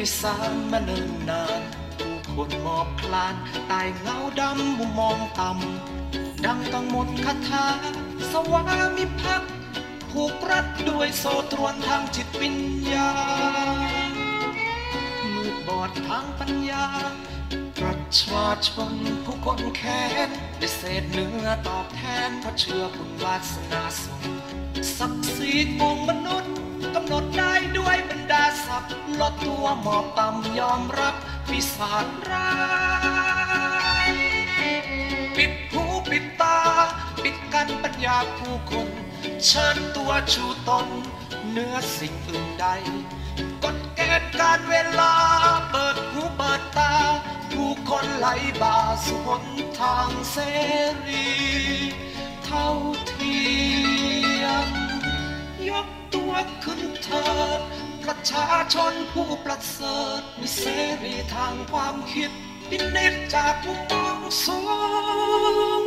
ยสารมาเนิ่นนานผู้คนหมอบคลานตายเงาดำมุมมองต่ำดังต้องหมดคาถาสวามิภักดิ์ผูกรัดด้วยโซตรวนทางจิตวิญญาณมืดบอดทางปัญญา ประชาชนผู้คนแค้นได้เศษเนื้อตอบแทนเพราะเชื่อบุญวาสนาส่งศักดิ์สิธิ์ของมนุษย์หนดได้ด้วยบรรดาศัพท์ลดตัวหมอบต่ำยอมรับพิศาจร้ายปิดหูปิดตา ปิดกันปัญญาผู้คนเชิญตัวชูตนเนื้อสิ่งอื่นใด กดเกณฑ์การเวลาเปิดหูเปิดตาผู้คนไหลบ่าสุนทางเสรี เท่าเทียมยกวกขึ้นเถิดประชาชนผู้ประเสริฐมีเสรีทางความคิดพินิจจากผู้ต้องสง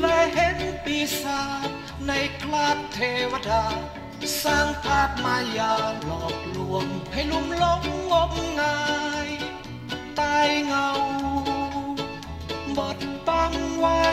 และเห็นปีศาจในคลาดเทวดา สร้างภาพมายาหลอกลวง ให้ลุ่มหลงงมงาย ตายเงาบดบังไว้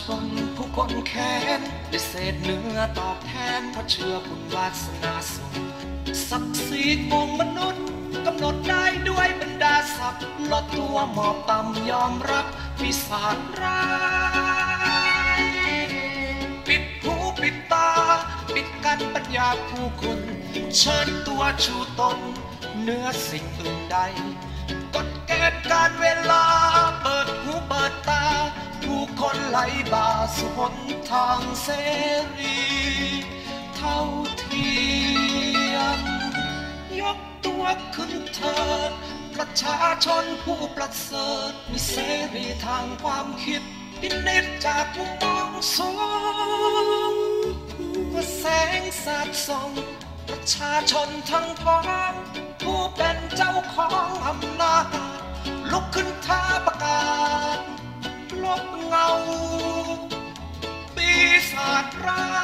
ชนผู้คนแค้นได้เศษเนื้อตอบแทน เพราะเชื่อบุญวาสนาสูงศักดิ์ศรีของมนุษย์ กำหนดได้ด้วยบรรดาศักดิ์ลดตัวหมอบต่ำยอมรับปีศาจร้าย ปิดหูปิดตา ปิดกั้นปัญญาผู้คนเชิญตัวชูตนเนื้อสิ่งอื่นใดกฎเกณฑ์การเวลา เปิดหูเปิดตาผู้คนไหลบ่าสุหนทางเสรี เท่าเทียมยกตัวขึ้นเถิดประชาชนผู้ประเสริฐมีเสรีทางความคิดพินนจจากู้ตมองสูงว่าแสงสาดส่องประชาชนทั้งพ้อผู้เป็นเจ้าของอำนาจลุกขึ้นท้าประกาศงเงา ปีศาจร้าย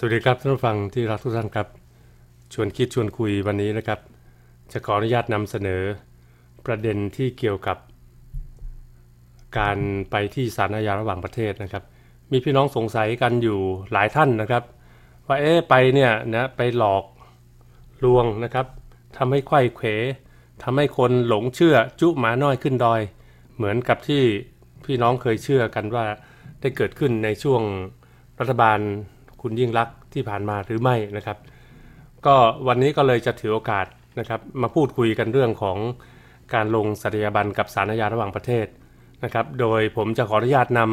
สวัสดีครับท่านผู้ฟังที่รักทุกท่านครับ ชวนคิดชวนคุยวันนี้นะครับ จะขออนุญาตนำเสนอประเด็นที่เกี่ยวกับ การไปที่ศาลอาญาระหว่างประเทศนะครับมีพี่น้องสงสัยกันอยู่หลายท่านนะครับ ว่าเอ๊ไปเนี่ยนะไปหลอกลวงนะครับทำให้ไข้เขวทำให้คนหลงเชื่อจุหมาน้อยขึ้นดอย เหมือนกับที่พี่น้องเคยเชื่อกันว่าได้เกิดขึ้นในช่วงรัฐบาลคุณยิ่งรักที่ผ่านมาหรือไม่นะครับ ก็วันนี้ก็เลยจะถือโอกาสนะครับ มาพูดคุยกันเรื่องของการลงสัตยาบันกับสารยาระหว่างประเทศนะครับ โดยผมจะขออนุญาตนำ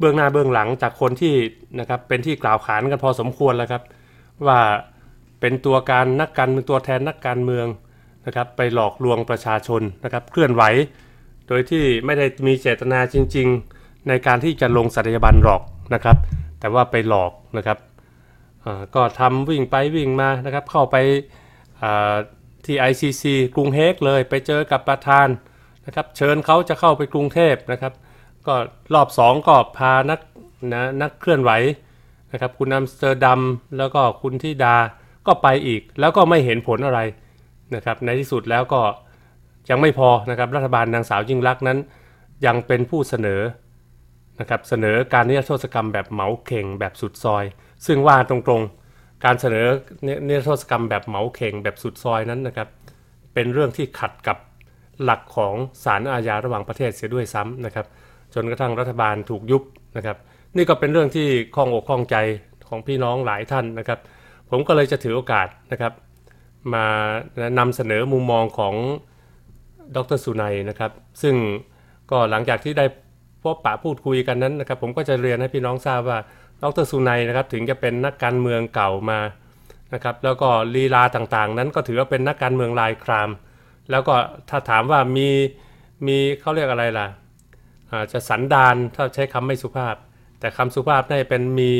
เบื้องหน้าเบื้องหลังจากคนที่นะครับเป็นที่กล่าวขานกันพอสมควรแล้วครับ ว่าเป็นตัวการนักการเมืองตัวแทนนักการเมืองนะครับ ไปหลอกลวงประชาชนนะครับ เคลื่อนไหว โดยที่ไม่ได้มีเจตนาจริง ๆ ในการที่จะลงสัตยาบันหลอกนะครับ แต่ว่าไปหลอกนะครับก็ทำวิ่งไปวิ่งมานะครับเข้าไปที่ ICC กรุงเฮก เลย ไปเจอกับประธานนะครับ เชิญเขาจะเข้าไปกรุงเทพนะครับก็รอบ2ก็พานักนะนักเคลื่อนไหวนะครับคุณอัมสเตอร์ดัมแล้วก็คุณทิดาก็ไปอีกแล้วก็ไม่เห็นผลอะไรนะครับในที่สุดแล้วก็ยังไม่พอนะครับ รัฐบาลนางสาวยิ่งรักนั้น ยังเป็นผู้เสนอนะครับเสนอการนิรโทษกรรมแบบเหมาเข่งแบบสุดซอย ซึ่งว่าตรงๆการเสนอนิรโทษกรรมแบบเหมาเข่งแบบสุดซอยนั้นนะครับ เป็นเรื่องที่ขัดกับหลักของศาลอาญาระหว่างประเทศเสียด้วยซ้ำนะครับจนกระทั่งรัฐบาลถูกยุบนะครับนี่ก็เป็นเรื่องที่ข้องอกข้องใจของพี่น้องหลายท่านนะครับ ผมก็เลยจะถือโอกาสนะครับมานำเสนอมุมมองของดรสุนัยนะครับซึ่งก็หลังจากที่ได้พบปะพูดคุยกันนั้นนะครับผมก็จะเรียนให้พี่น้องทราบว่าดรสุนัยนะครับถึงจะเป็นนักการเมืองเก่ามานะครับแล้วก็ลีลาต่างๆ นั้นก็ถือว่าเป็นนักการเมืองลายคราม แล้วก็ถ้าถามว่ามีมีเขาเรียกอะไรล่ะอาจจะสันดานถ้าใช้คำไม่สุภาพ แต่คำสุภาพได้เป็นมี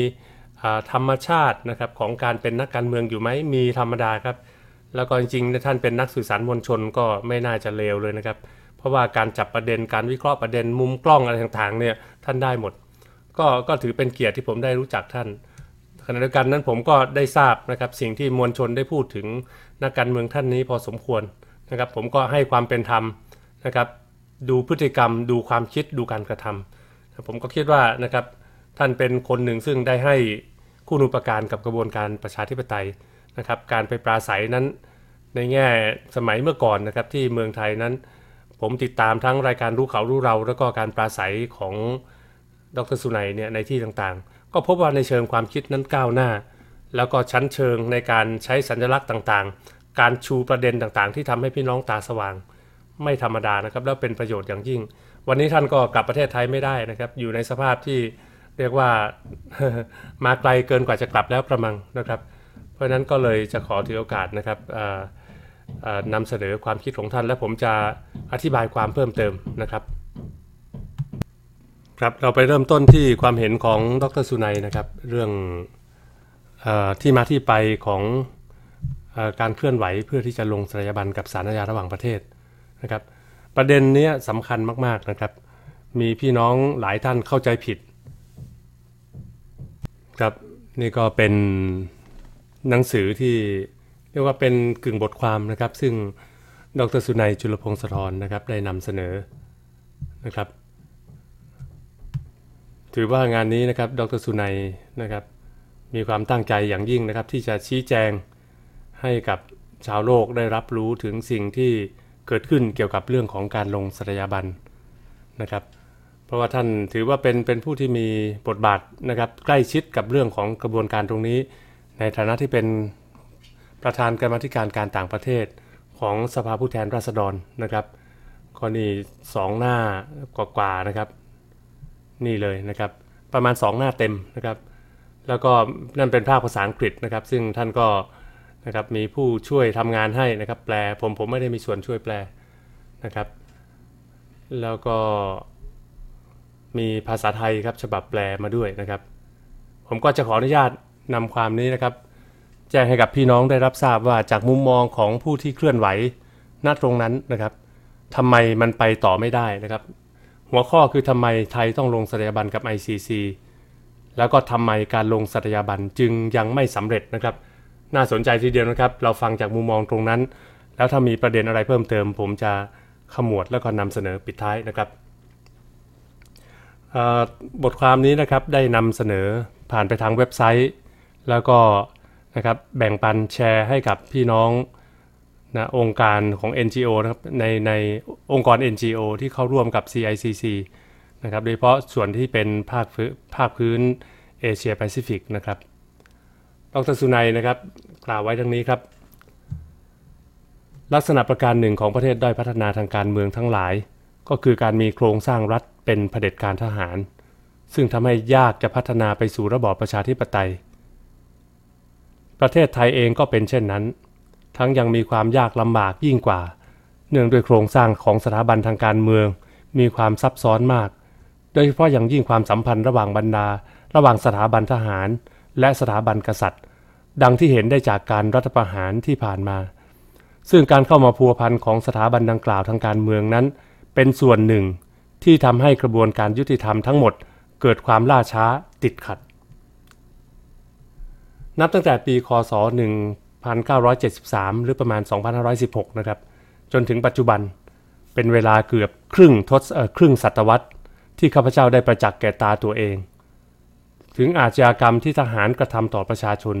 ธรรมชาตินะครับ ของการเป็นนักการเมืองอยู่ไหมมีธรรมดาครับ แล้วก็จริงๆ ท่านเป็นนักสื่อสารมวลชนก็ไม่น่าจะเลวเลยนะครับ เพราะว่าการจับประเด็นการวิเคราะห์ประเด็นมุมกล้องอะไรต่างๆเนี่ยท่านได้หมดก็ก็ถือเป็นเกียรติที่ผมได้รู้จักท่านขณะเดียวกันนั้นผมก็ได้ทราบนะครับสิ่งที่มวลชนได้พูดถึงนักการเมืองท่านนี้พอสมควรนะครับ ผมก็ให้ความเป็นธรรมนะครับดูพฤติกรรมดูความคิดดูการกระทำผมก็คิดว่านะครับท่านเป็นคนหนึ่งซึ่งได้ให้คู่นูปการกับกระบวนการประชาธิปไตยนะครับการไปปราศัยนั้นในแง่สมัยเมื่อก่อนนะครับที่เมืองไทยนั้น ผมติดตามทั้งรายการรู้เขารู้เราแล้วก็การปราศัยของดรสุไนเนี่ยในที่ต่างๆ ก็พบว่าในเชิงความคิดนั้นก้าวหน้า แล้วก็ชั้นเชิงในการใช้สัญลักษณ์ต่างๆ การชูประเด็นต่างๆ ที่ทำให้พี่น้องตาสว่างไม่ธรรมดานะครับ แล้วเป็นประโยชน์อย่างยิ่ง วันนี้ท่านก็กลับประเทศไทยไม่ได้นะครับ อยู่ในสภาพที่เรียกว่ามาไกลเกินกว่าจะกลับแล้วประมังนะครับ เพราะฉะนั้นก็เลยจะขอถือโอกาสนะครับนำเสนอความคิดของท่านและผมจะอธิบายความเพิ่มเติมนะครับครับเราไปเริ่มต้นที่ความเห็นของดรสุนัยนะครับเรื่องอที่มาที่ไปของอการเคลื่อนไหวเพื่อที่จะลงสถาบันกับสารยาระหว่างประเทศนะครับ ประเด็นนี้สำคัญมาก ๆ นะครับ มีพี่น้องหลายท่านเข้าใจผิดครับ นี่ก็เป็นหนังสือที่ เรียกว่าเป็นกึ่งบทความนะครับ ซึ่งดรสุนัยจุลพงศธรนะครับได้นำเสนอนะครับ ถือว่างานนี้นะครับ ดรสุนัยนะครับ มีความตั้งใจอย่างยิ่งนะครับ ที่จะชี้แจงให้กับชาวโลกได้รับรู้ถึงสิ่งที่เกิดขึ้นเกี่ยวกับเรื่องของการลงสัตยาบันนะครับเพราะว่าท่าน ถือว่าเป็นเป็นผู้ที่มีบทบาทนะครับใกล้ชิดกับเรื่องของกระบวนการตรงนี้ ในฐานะที่เป็นประธานกรรมธิการการต่างประเทศของสภาผู้แทนราษฎรนะครับก็นี่สองหน้ากว่าๆนะครับนี่เลยนะครับ ประมาณ 2 หน้าเต็มนะครับ แล้วก็นั่นเป็นภาคภาษาอังกฤษนะครับ ซึ่งท่านก็นะครับ มีผู้ช่วยทำงานให้นะครับ แปล ผมผมไม่ได้มีส่วนช่วยแปลนะครับ แล้วก็มีภาษาไทยครับฉบับแปลมาด้วยนะครับ ผมก็จะขออนุญาตนำความนี้นะครับ แจ้งให้กับพี่น้องได้รับทราบว่าจากมุมมองของผู้ที่เคลื่อนไหวณตรงนั้นนะครับทำไมมันไปต่อไม่ได้นะครับ หัวข้อคือทำไมไทยต้องลงสัตยาบันกับ ICC แล้วก็ทำไมการลงสัตยาบันจึงยังไม่สำเร็จนะครับน่าสนใจทีเดียวนะครับ เราฟังจากมุมมองตรงนั้น แล้วถ้ามีประเด็นอะไรเพิ่มเติม ผมจะขมวดแล้วก็นำเสนอปิดท้ายนะครับ บทความนี้นะครับได้นำเสนอผ่านไปทางเว็บไซต์ แล้วก็นะครับแบ่งปันแชร์ให้กับพี่น้องนะองค์การของ NGO นะครับในในองค์กร NGO ที่เข้าร่วมกับ CICC นะครับโดยเฉพาะส่วนที่เป็นภาคพื้นภาคพื้นเอเชียแปซิฟิกนะครับ ดรสุนัยนะครับกล่าวไว้ดังนี้ครับ ลักษณะประการหนึ่งของประเทศด้อยพัฒนาทางการเมืองทั้งหลาย ก็คือการมีโครงสร้างรัฐเป็นเผด็จการทหาร ซึ่งทำให้ยากจะพัฒนาไปสู่ระบอบประชาธิปไตย ประเทศไทยเองก็เป็นเช่นนั้น ทั้งยังมีความยากลำบากยิ่งกว่า เนื่องด้วยโครงสร้างของสถาบันทางการเมือง มีความซับซ้อนมาก โดยเฉพาะอย่างยิ่งความสัมพันธ์ระหว่างบรรดาระหว่างสถาบันทหาร และสถาบันกษัตริย์ดังที่เห็นได้จากการรัฐประหารที่ผ่านมา ซึ่งการเข้ามาพัวพันของสถาบันดังกล่าวทางการเมืองนั้น เป็นส่วนหนึ่ง ที่ทำให้กระบวนการยุติธรรมทั้งหมด เกิดความล่าช้าติดขัด นับตั้งแต่ปี คศ 1973 หรือประมาณ 2516 นะครับ จนถึงปัจจุบันเป็นเวลาเกือบครึ่งทศครึ่งศตวรรษ ที่ข้าพเจ้าได้ประจักษ์แก่ตาตัวเอง ถึงอาชญากรรมที่ทหารกระทำต่อประชาชน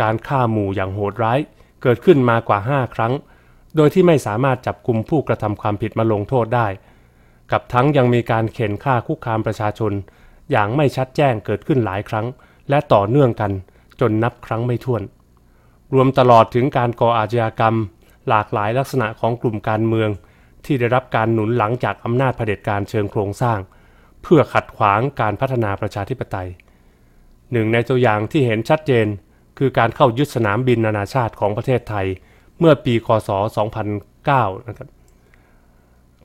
การฆ่าหมู่อย่างโหดร้ายเกิดขึ้นมากว่า 5 ครั้ง โดยที่ไม่สามารถจับกลุ่มผู้กระทำความผิดมาลงโทษได้ กับทั้งยังมีการเข็นฆ่าคุกคามประชาชน อย่างไม่ชัดแจ้งเกิดขึ้นหลายครั้งและต่อเนื่องกันจนนับครั้งไม่ถ้วน รวมตลอดถึงการก่ออาชญากรรม หลากหลายลักษณะของกลุ่มการเมือง ที่ได้รับการหนุนหลังจากอำนาจเผด็จการเชิงโครงสร้าง เพื่อขัดขวางการพัฒนาประชาธิปไตย หนึ่งในตัวอย่างที่เห็นชัดเจนคือการเข้ายึดสนามบินนานาชาติของประเทศไทยเมื่อปี คศ 2009 นะครับ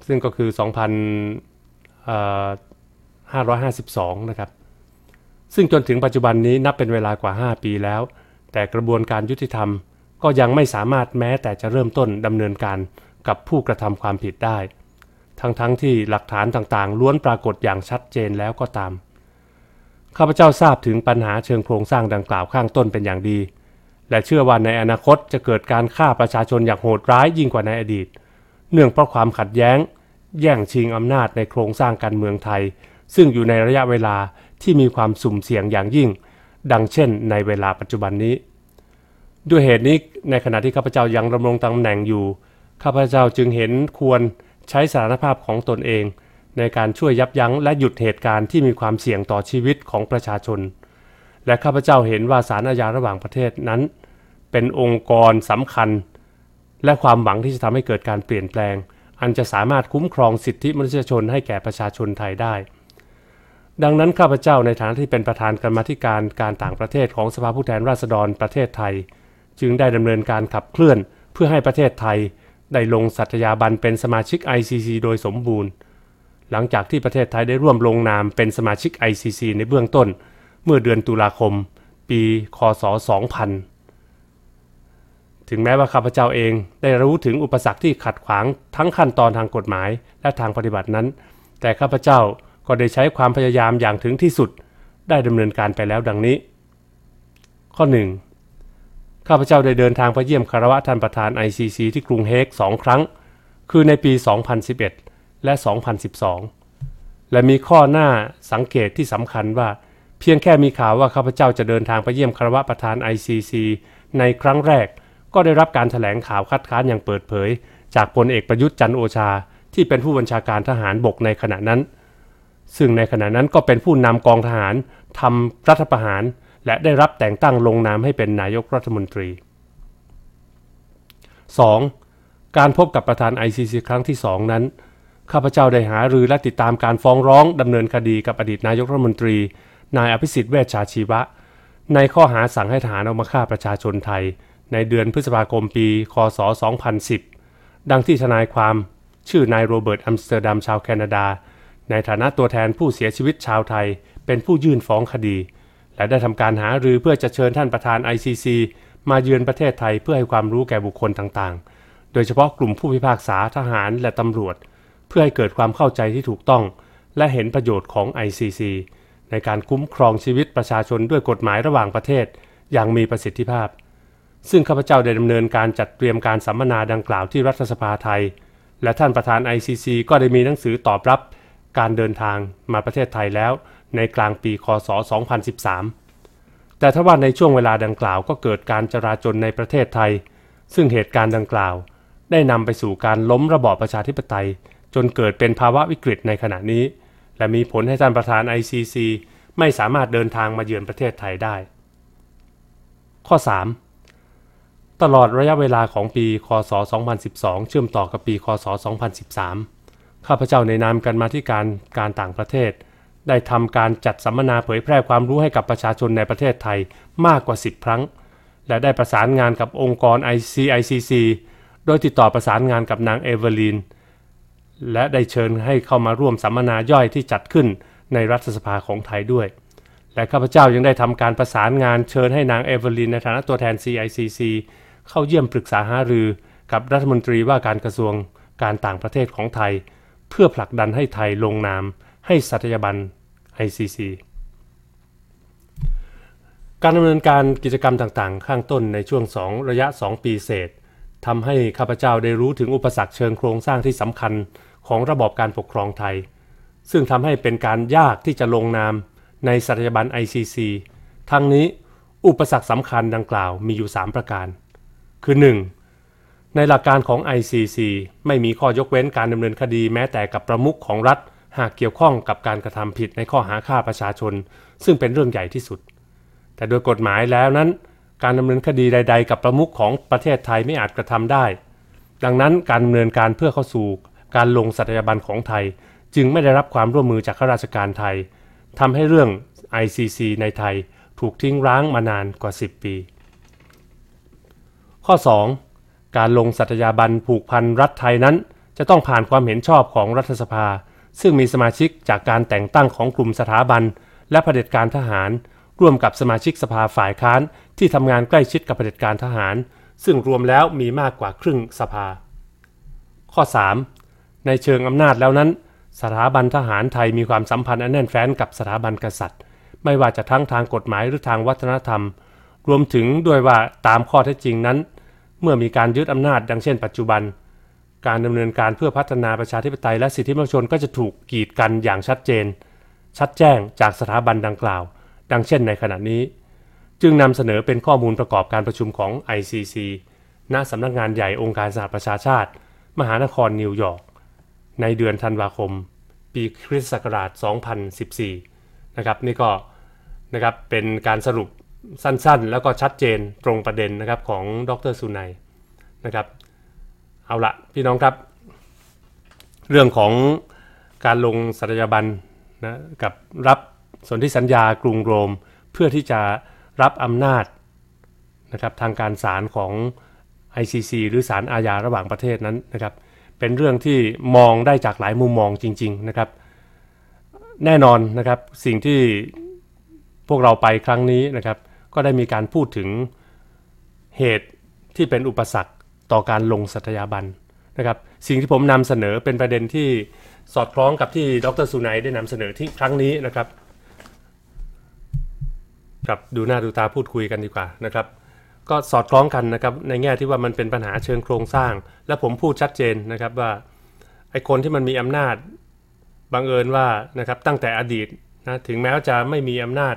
ซึ่งก็คือ 2552 นะครับซึ่งจนถึงปัจจุบันนี้นับเป็นเวลากว่า 5 ปีแล้ว แต่กระบวนการยุติธรรมก็ยังไม่สามารถแม้แต่จะเริ่มต้นดำเนินการกับผู้กระทำความผิดได้ ทั้งๆทที่หลักฐานต่างๆล้วนปรากฏอย่างชัดเจนแล้วก็ตามข้าพเจ้าทราบถึงปัญหาเชิงโครงสร้างดังกล่าวข้างต้นเป็นอย่างดี และเชื่อว่าในอนาคตจะเกิดการฆ่าประชาชนอย่างโหดร้ายยิ่งกว่าในอดีต เนื่องเพราะความขัดแย้ง แย่งชิงอำนาจในโครงสร้างการเมืองไทย ซึ่งอยู่ในระยะเวลาที่มีความสุ่มเสี่ยงอย่างยิ่ง ดังเช่น ในเวลาปัจจุบันนี้ ด้วยเหตุนี้ในขณะที่ข้าพเจ้ายังดำรงตำแหน่งอยู่ ข้าพเจ้าจึงเห็นควรใช้สถานภาพของตนเองในการช่วยยับยั้งและหยุดเหตุการณ์ที่มีความเสี่ยงต่อชีวิตของประชาชน และข้าพเจ้าเห็นว่าสารอาญาระหว่างประเทศนั้น เป็นองค์กรสำคัญ และความหวังที่จะทำให้เกิดการเปลี่ยนแปลง อันจะสามารถคุ้มครองสิทธิมนุษยชนให้แก่ประชาชนไทยได้ ดังนั้นข้าพเจ้าในฐานะที่เป็นประธานกรรมธิการการต่างประเทศของสภาผู้แทนราษฎรประเทศไทย จึงได้ดำเนินการขับเคลื่อนเพื่อให้ประเทศไทย ได้ลงสัตยาบันเป็นสมาชิก ICC โดยสมบูรณ์หลังจากที่ประเทศไทยได้ร่วมลงนามเป็นสมาชิก ICC ในเบื้องต้นเมื่อเดือนตุลาคม ปีคศ 2000 ถึงแม้ว่าข้าพเจ้าเองได้รู้ถึงอุปสรรคที่ขัดขวางทั้งขั้นตอนทางกฎหมายและทางปฏิบัตินั้น แต่ข้าพเจ้าก็ได้ใช้ความพยายามอย่างถึงที่สุดได้ดำเนินการไปแล้วดังนี้ ข้อ1ข้าพเจ้าได้เดินทางไปเยี่ยมคารวะท่านประธาน ICC ที่กรุงเฮกสองครั้ง คือในปี 2011และ 2012 และมีข้อหน้าสังเกตที่สำคัญว่า เพียงแค่มีข่าวว่าข้าพเจ้าจะเดินทางไปเยี่ยมคารวะประธาน ICC ในครั้งแรกก็ได้รับการถแถลงข่าวคัดค้านอย่างเปิดเผย จากพลเอกประยุทธ์จันโอชาที่เป็นผู้บัญชาการทหารบกในขณะนั้น ซึ่งในขณะนั้นก็เป็นผู้นำกองทหารทำรัฐประหาร และได้รับแต่งตั้งลงนามให้เป็นนายกรัฐมนตรี 2. การพบกับประธาน ICC ครั้งที่ 2 นั้นข้าพเจ้าได้หารือและติดตามการฟ้องร้องดำเนินคดีกับอดีตนายกรัฐมนตรี นายอภิสิทธิ์เวชชาชีวะ ในข้อหาสั่งให้ทหารเอามาฆ่าประชาชนไทย ในเดือนพฤษภาคมปี คศ 2010 ดังที่ทนายความชื่อนายโรเบิร์ต อัมสเตอร์ดัมชาวแคนาดา ในฐานะตัวแทนผู้เสียชีวิตชาวไทย เป็นผู้ยื่นฟ้องคดี และได้ทำการหารือเพื่อจะเชิญท่านประธาน ICC มาเยือนประเทศไทยเพื่อให้ความรู้แก่บุคคลต่างๆ โดยเฉพาะกลุ่มผู้พิพากษาทหารและตำรวจเพื่อให้เกิดความเข้าใจที่ถูกต้อง และเห็นประโยชน์ของ ICC ในการคุ้มครองชีวิตประชาชนด้วยกฎหมายระหว่างประเทศอย่างมีประสิทธิภาพ ซึ่งข้าพเจ้าได้ดำเนินการจัดเตรียมการสัมมนาดังกล่าวที่รัฐสภาไทย และท่านประธาน ICC ก็ได้มีหนังสือตอบรับการเดินทางมาประเทศไทยแล้วในกลางปี คศ 2013 แต่ทว่าในช่วงเวลาดังกล่าวก็เกิดการจราจนในประเทศไทย ซึ่งเหตุการณ์ดังกล่าว ได้นำไปสู่การล้มระบอบประชาธิปไตยจนเกิดเป็นภาวะวิกฤตในขณะนี้ และมีผลให้ท่านประธาน ICC ไม่สามารถเดินทางมาเยือนประเทศไทยได้ ข้อ 3. ตลอดระยะเวลาของปี คศ 2012 เชื่อมต่อกับปี คศ 2013 ข้าพเจ้าในนามกันมาที่การการต่างประเทศ ได้ทำการจัดสัมมนาเผยแพร่ความรู้ให้กับประชาชนในประเทศไทยมากกว่า 10 ครั้ง และได้ประสานงานกับองค์กร ICICC โดยติดต่อประสานงานกับนางเอเวอร์ลีนและได้เชิญให้เข้ามาร่วมสัมมนาย่อยที่จัดขึ้นในรัฐสภาของไทยด้วย และข้าพเจ้ายังได้ทำการประสานงานเชิญให้นางเอเวอลินในฐานะตัวแทน CICC เข้าเยี่ยมปรึกษาหารือกับรัฐมนตรีว่าการกระทรวงการต่างประเทศของไทย เพื่อผลักดันให้ไทยลงนามให้สัตยาบัน ICC การดำเนินการกิจกรรมต่างๆ ข้างต้นในช่วง 2 ระยะ 2 ปีเศษทำให้ข้าพเจ้าได้รู้ถึงอุปสรรคเชิงโครงสร้างที่สำคัญของระบอบการปกครองไทย ซึ่งทำให้เป็นการยากที่จะลงนามในสัตยาบัน ICC ทั้งนี้ อุปสรรคสำคัญดังกล่าวมีอยู่ 3 ประการ คือ 1. ในหลักการของ ICC ไม่มีข้อยกเว้นการดำเนินคดีแม้แต่กับประมุขของรัฐ หากเกี่ยวข้องกับการกระทำผิดในข้อหาฆ่าประชาชน ซึ่งเป็นเรื่องใหญ่ที่สุด แต่โดยกฎหมายแล้วนั้น การดำเนินคดีใดๆกับประมุขของประเทศไทยไม่อาจกระทำได้ ดังนั้นการดำเนินการเพื่อเข้าสู่การลงสัตยาบันของไทยจึงไม่ได้รับความร่วมมือจากข้าราชการไทย ทำให้เรื่อง ICC ในไทยถูกทิ้งร้างมานานกว่า 10 ปี ข้อ 2. การลงสัตยาบันผูกพันรัฐไทยนั้น จะต้องผ่านความเห็นชอบของรัฐสภา ซึ่งมีสมาชิกจากการแต่งตั้งของกลุ่มสถาบัน และะเผด็จการทหาร ร่วมกับสมาชิกสภาฝ่ายค้านที่ทำงานใกล้ชิดกับเผด็จการทหาร ซึ่งรวมแล้วมีมากกว่าครึ่งสภา ข้อ3ในเชิงอำนาจแล้วนั้น สถาบันทหารไทยมีความสัมพันธ์อันแน่นแฟ้นกับสถาบันกษัตริย์ ไม่ว่าจะทั้งทางกฎหมายหรือทางวัฒนธรรม รวมถึงด้วยว่าตามข้อเท็จจริงนั้น เมื่อมีการยึดอำนาจดังเช่นปัจจุบัน การดำเนินการเพื่อพัฒนาประชาธิปไตยและสิทธิมนุษยชนก็จะถูกกีดกันอย่างชัดเจน ชัดแจ้งจากสถาบันดังกล่าว ดังเช่นในขณะนี้ จึงนำเสนอเป็นข้อมูลประกอบการประชุมของ ICC ณสำนักงานใหญ่องค์การสหประชาชาติ มหานคร นิวยอร์กในเดือนธันวาคม ปีคริสต์ศักราช 2014 นะครับนี่ก็นะครับเป็นการสรุปสั้น ๆ แล้วก็ชัดเจนตรงประเด็นนะครับของดรสุนัยนะครับเอาละพี่น้องครับ เรื่องของการลงสัตยาบันนะกับรับสนธิสัญญากรุงโรมเพื่อที่จะรับอำนาจนะครับ ทางการศาลของ ICC หรือศาลอาญาระหว่างประเทศนั้นนะครับเป็นเรื่องที่มองได้จากหลายมุมมองจริงๆนะครับ แน่นอนนะครับสิ่งที่พวกเราไปครั้งนี้นะครับ ก็ได้มีการพูดถึงเหตุที่เป็นอุปสรรคต่อการลงสัตยาบันนะครับ สิ่งที่ผมนำเสนอเป็นประเด็นที่สอดคล้องกับที่ดรสุนัยได้นำเสนอที่ครั้งนี้นะครับครับดูหน้าดูตาพูดคุยกันดีกว่านะครับก็สอดคล้องกันนะครับในแง่ที่ว่ามันเป็นปัญหาเชิงโครงสร้าง และผมพูดชัดเจนนะครับว่าไอ้คนที่มันมีอำนาจบังเอิญว่านะครับตั้งแต่อดีตนะถึงแม้ว่าจะไม่มีอำนาจ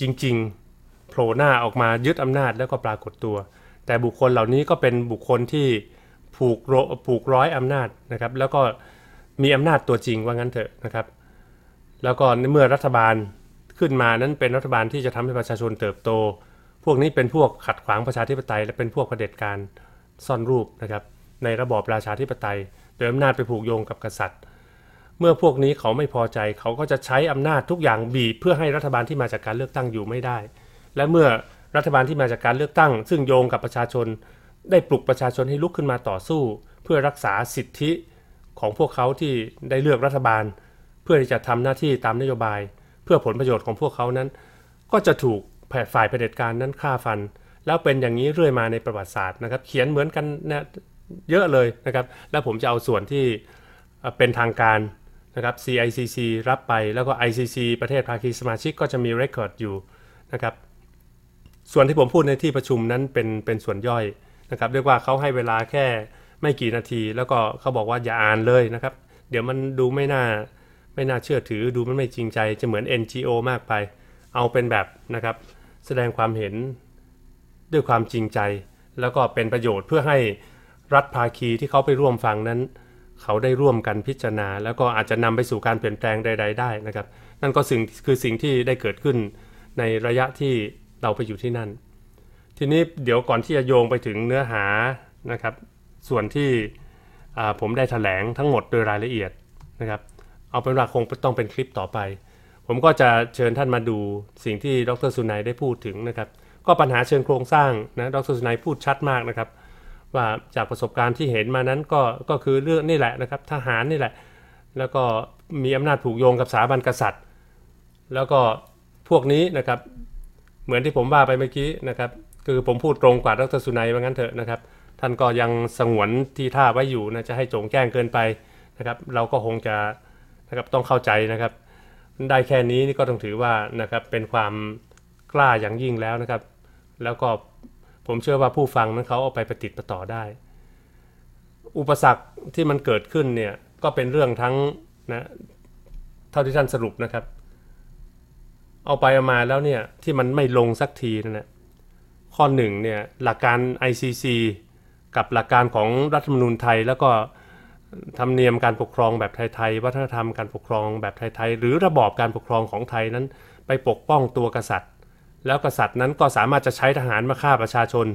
จริง ๆโผล่หน้าออกมายึดอำนาจแล้วก็ปรากฏตัวแต่บุคคลเหล่านี้ก็เป็นบุคคลที่ผูกผูกร้อยอำนาจนะครับแล้วก็มีอำนาจตัวจริงว่างั้นเถอะนะครับแล้วก็เมื่อรัฐบาลขึ้นมานั้นเป็นรัฐบาลที่จะทำให้ประชาชนเติบโตพวกนี้เป็นพวกขัดขวางประชาธิปไตยและเป็นพวกเผด็จการ ซ่อนรูปนะครับในระบอบราชาธิปไตยโดยอำนาจไปผูกโยงกับกษัตริย์เมื่อพวกนี้เขาไม่พอใจเขาก็จะใช้อำนาจทุกอย่างบีบเพื่อให้รัฐบาลที่มาจากการเลือกตั้งอยู่ไม่ได้ และเมื่อรัฐบาลที่มาจากการเลือกตั้ง ซึ่งโยงกับประชาชนได้ปลุกประชาชนให้ลุกขึ้นมาต่อสู้ เพื่อรักษาสิทธิของพวกเขาที่ได้เลือกรัฐบาล เพื่อที่จะทำหน้าที่ตามนโยบาย เพื่อผลประโยชน์ของพวกเขานั้น ก็จะถูกฝ่ายเผด็จการนั้นฆ่าฟัน แล้วเป็นอย่างนี้เรื่อยมาในประวัติศาสตร์นะครับ เขียนเหมือนกันนะเยอะเลยนะครับ แล้วผมจะเอาส่วนที่เป็นทางการนะครับ CICC รับไปแล้วก็ ICC ประเทศภาคีสมาชิกก็จะมีเรคคอร์ดอยู่นะครับ ส่วนที่ผมพูดในที่ประชุมนั้นเป็นเป็นส่วนย่อยนะครับ เรียกว่าเขาให้เวลาแค่ไม่กี่นาที แล้วก็เขาบอกว่าอย่าอ่านเลยนะครับ เดี๋ยวมันดูไม่น่าไม่น่าเชื่อถือ ดูมันไม่จริงใจ จะเหมือน NGO มากไปเอาเป็นแบบนะครับแสดงความเห็นด้วยความจริงใจ แล้วก็เป็นประโยชน์เพื่อให้รัฐภาคีที่เขาไปร่วมฟังนั้น เขาได้ร่วมกันพิจารณา แล้วก็อาจจะนำไปสู่การเปลี่ยนแปลงใด ๆ ได้นะครับนั่นก็สิ่งคือสิ่งที่ได้เกิดขึ้นในระยะที่เราไปอยู่ที่นั่นทีนี้เดี๋ยวก่อนที่จะโยงไปถึงเนื้อหานะครับส่วนที่ผมได้ถแถลงทั้งหมดโดยรายละเอียดนะครับเอาเป็นว่าคงต้องเป็นคลิปต่อไปผมก็จะเชิญท่านมาดูสิ่งที่ดรสุนัยได้พูดถึงนะครับ ก็ปัญหาเชิงโครงสร้างนะดรสุนัยพูดชัดมากนะครับ ว่าจากประสบการณ์ที่เห็นมานั้นก็ก็คือเรื่องนี่แหละนะครับ ทหารนี่แหละ แล้วก็มีอำนาจผูกโยงกับสถาบันกษัตริย์แล้วก็พวกนี้นะครับเหมือนที่ผมว่าไปเมื่อกี้นะครับคือผมพูดตรงกว่าดรสุนัยว่างั้นเถอะนะครับ ท่านก็ยังสงวนที่ท่าไว้อยู่นะจะให้โจงแจ้งเกินไปนะครับ เราก็คงจะนะครับต้องเข้าใจนะครับได้แค่นี้นี่ก็ต้องถือว่านะครับเป็นความกล้าอย่างยิ่งแล้วนะครับ แล้วก็ผมเชื่อว่าผู้ฟังนั้นเขาเอาไปประติดประต่อได้ อุปสรรคที่มันเกิดขึ้นเนี่ยก็เป็นเรื่องทั้งนะเท่าที่ท่านสรุปนะครับ เอาไปเอามาแล้วเนี่ยที่มันไม่ลงสักทีนั่นแหละข้อหนึ่งเนี่ยหลักการ ICC กับหลักการของรัฐธรรมนูญไทยแล้วก็ธรรมเนียมการปกครองแบบไทยๆวัฒนธรรมการปกครองแบบไทยๆ หรือระบอบการปกครองของไทยนั้น ไปปกป้องตัวกษัตริย์ แล้วกษัตริย์นั้นก็สามารถจะใช้ทหารมาฆ่าประชาชน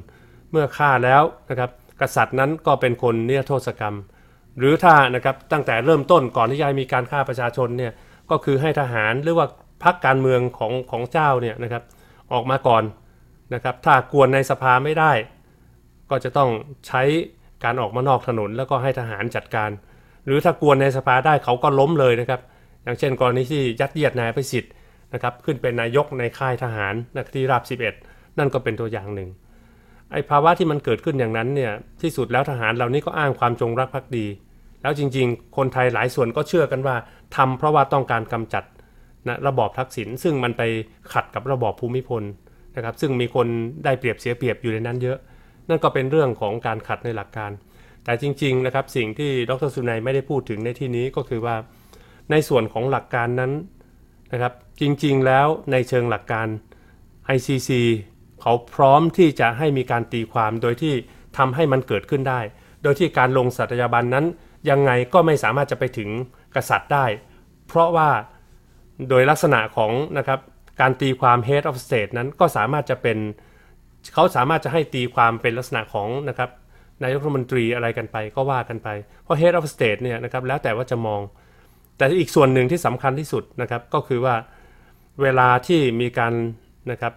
เมื่อฆ่าแล้วนะครับกษัตริย์นั้นก็เป็นคนเนี่ยโทษกรรม หรือถ้านะครับตั้งแต่เริ่มต้นก่อนที่จะมีการฆ่าประชาชนเนี่ยก็คือให้ทหารหรือว่าพรรคการเมืองของของเจ้าเนี่ยนะครับออกมาก่อนนะครับถ้ากวนในสภาไม่ได้ ก็จะต้องใช้การออกมานอกถนนแล้วก็ให้ทหารจัดการ หรือถ้ากวนในสภาได้เขาก็ล้มเลยนะครับอย่างเช่น กรณีที่ยัดเยียดนายพิสิทธิ์นะครับขึ้นเป็นนายกในค่ายทหารนที่ราบ 11 นั่นก็เป็นตัวอย่างหนึ่งไอ้ภาวะที่มันเกิดขึ้นอย่างนั้นเนี่ยที่สุดแล้วทหารเหล่านี้ก็อ้างความจงรักภักดี แล้วจริงๆ คนไทยหลายส่วนก็เชื่อกันว่าทำเพราะว่าต้องการกำจัดนะระบอบทักษิณซึ่งมันไปขัดกับระบอบภูมิพลนะครับซึ่งมีคนได้เปรียบเสียเปรียบอยู่ในนั้นเยอะนั่นก็เป็นเรื่องของการขัดในหลักการ แต่จริง ๆนะครับสิ่งที่ดรสุนัยไม่ได้พูดถึงในที่นี้ก็คือว่าในส่วนของหลักการนั้น นะครับ จริง ๆแล้วในเชิงหลักการ ICC เขาพร้อมที่จะให้มีการตีความโดยที่ทำให้มันเกิดขึ้นได้ โดยที่การลงสัตยาบันนั้น ยังไงก็ไม่สามารถจะไปถึงกษัตริย์ได้ เพราะว่าโดยลักษณะของนะครับการตีความ head of state นั้นก็สามารถจะเป็นเขาสามารถจะให้ตีความเป็นลักษณะของนะครับนายกรัฐมนตรีอะไรกันไป ก็ว่ากันไป เพราะ head of state เนี่ยนะครับแล้วแต่ว่าจะมอง แต่อีกส่วนหนึ่งที่สำคัญที่สุดนะครับก็คือว่าเวลาที่มีการนะครับ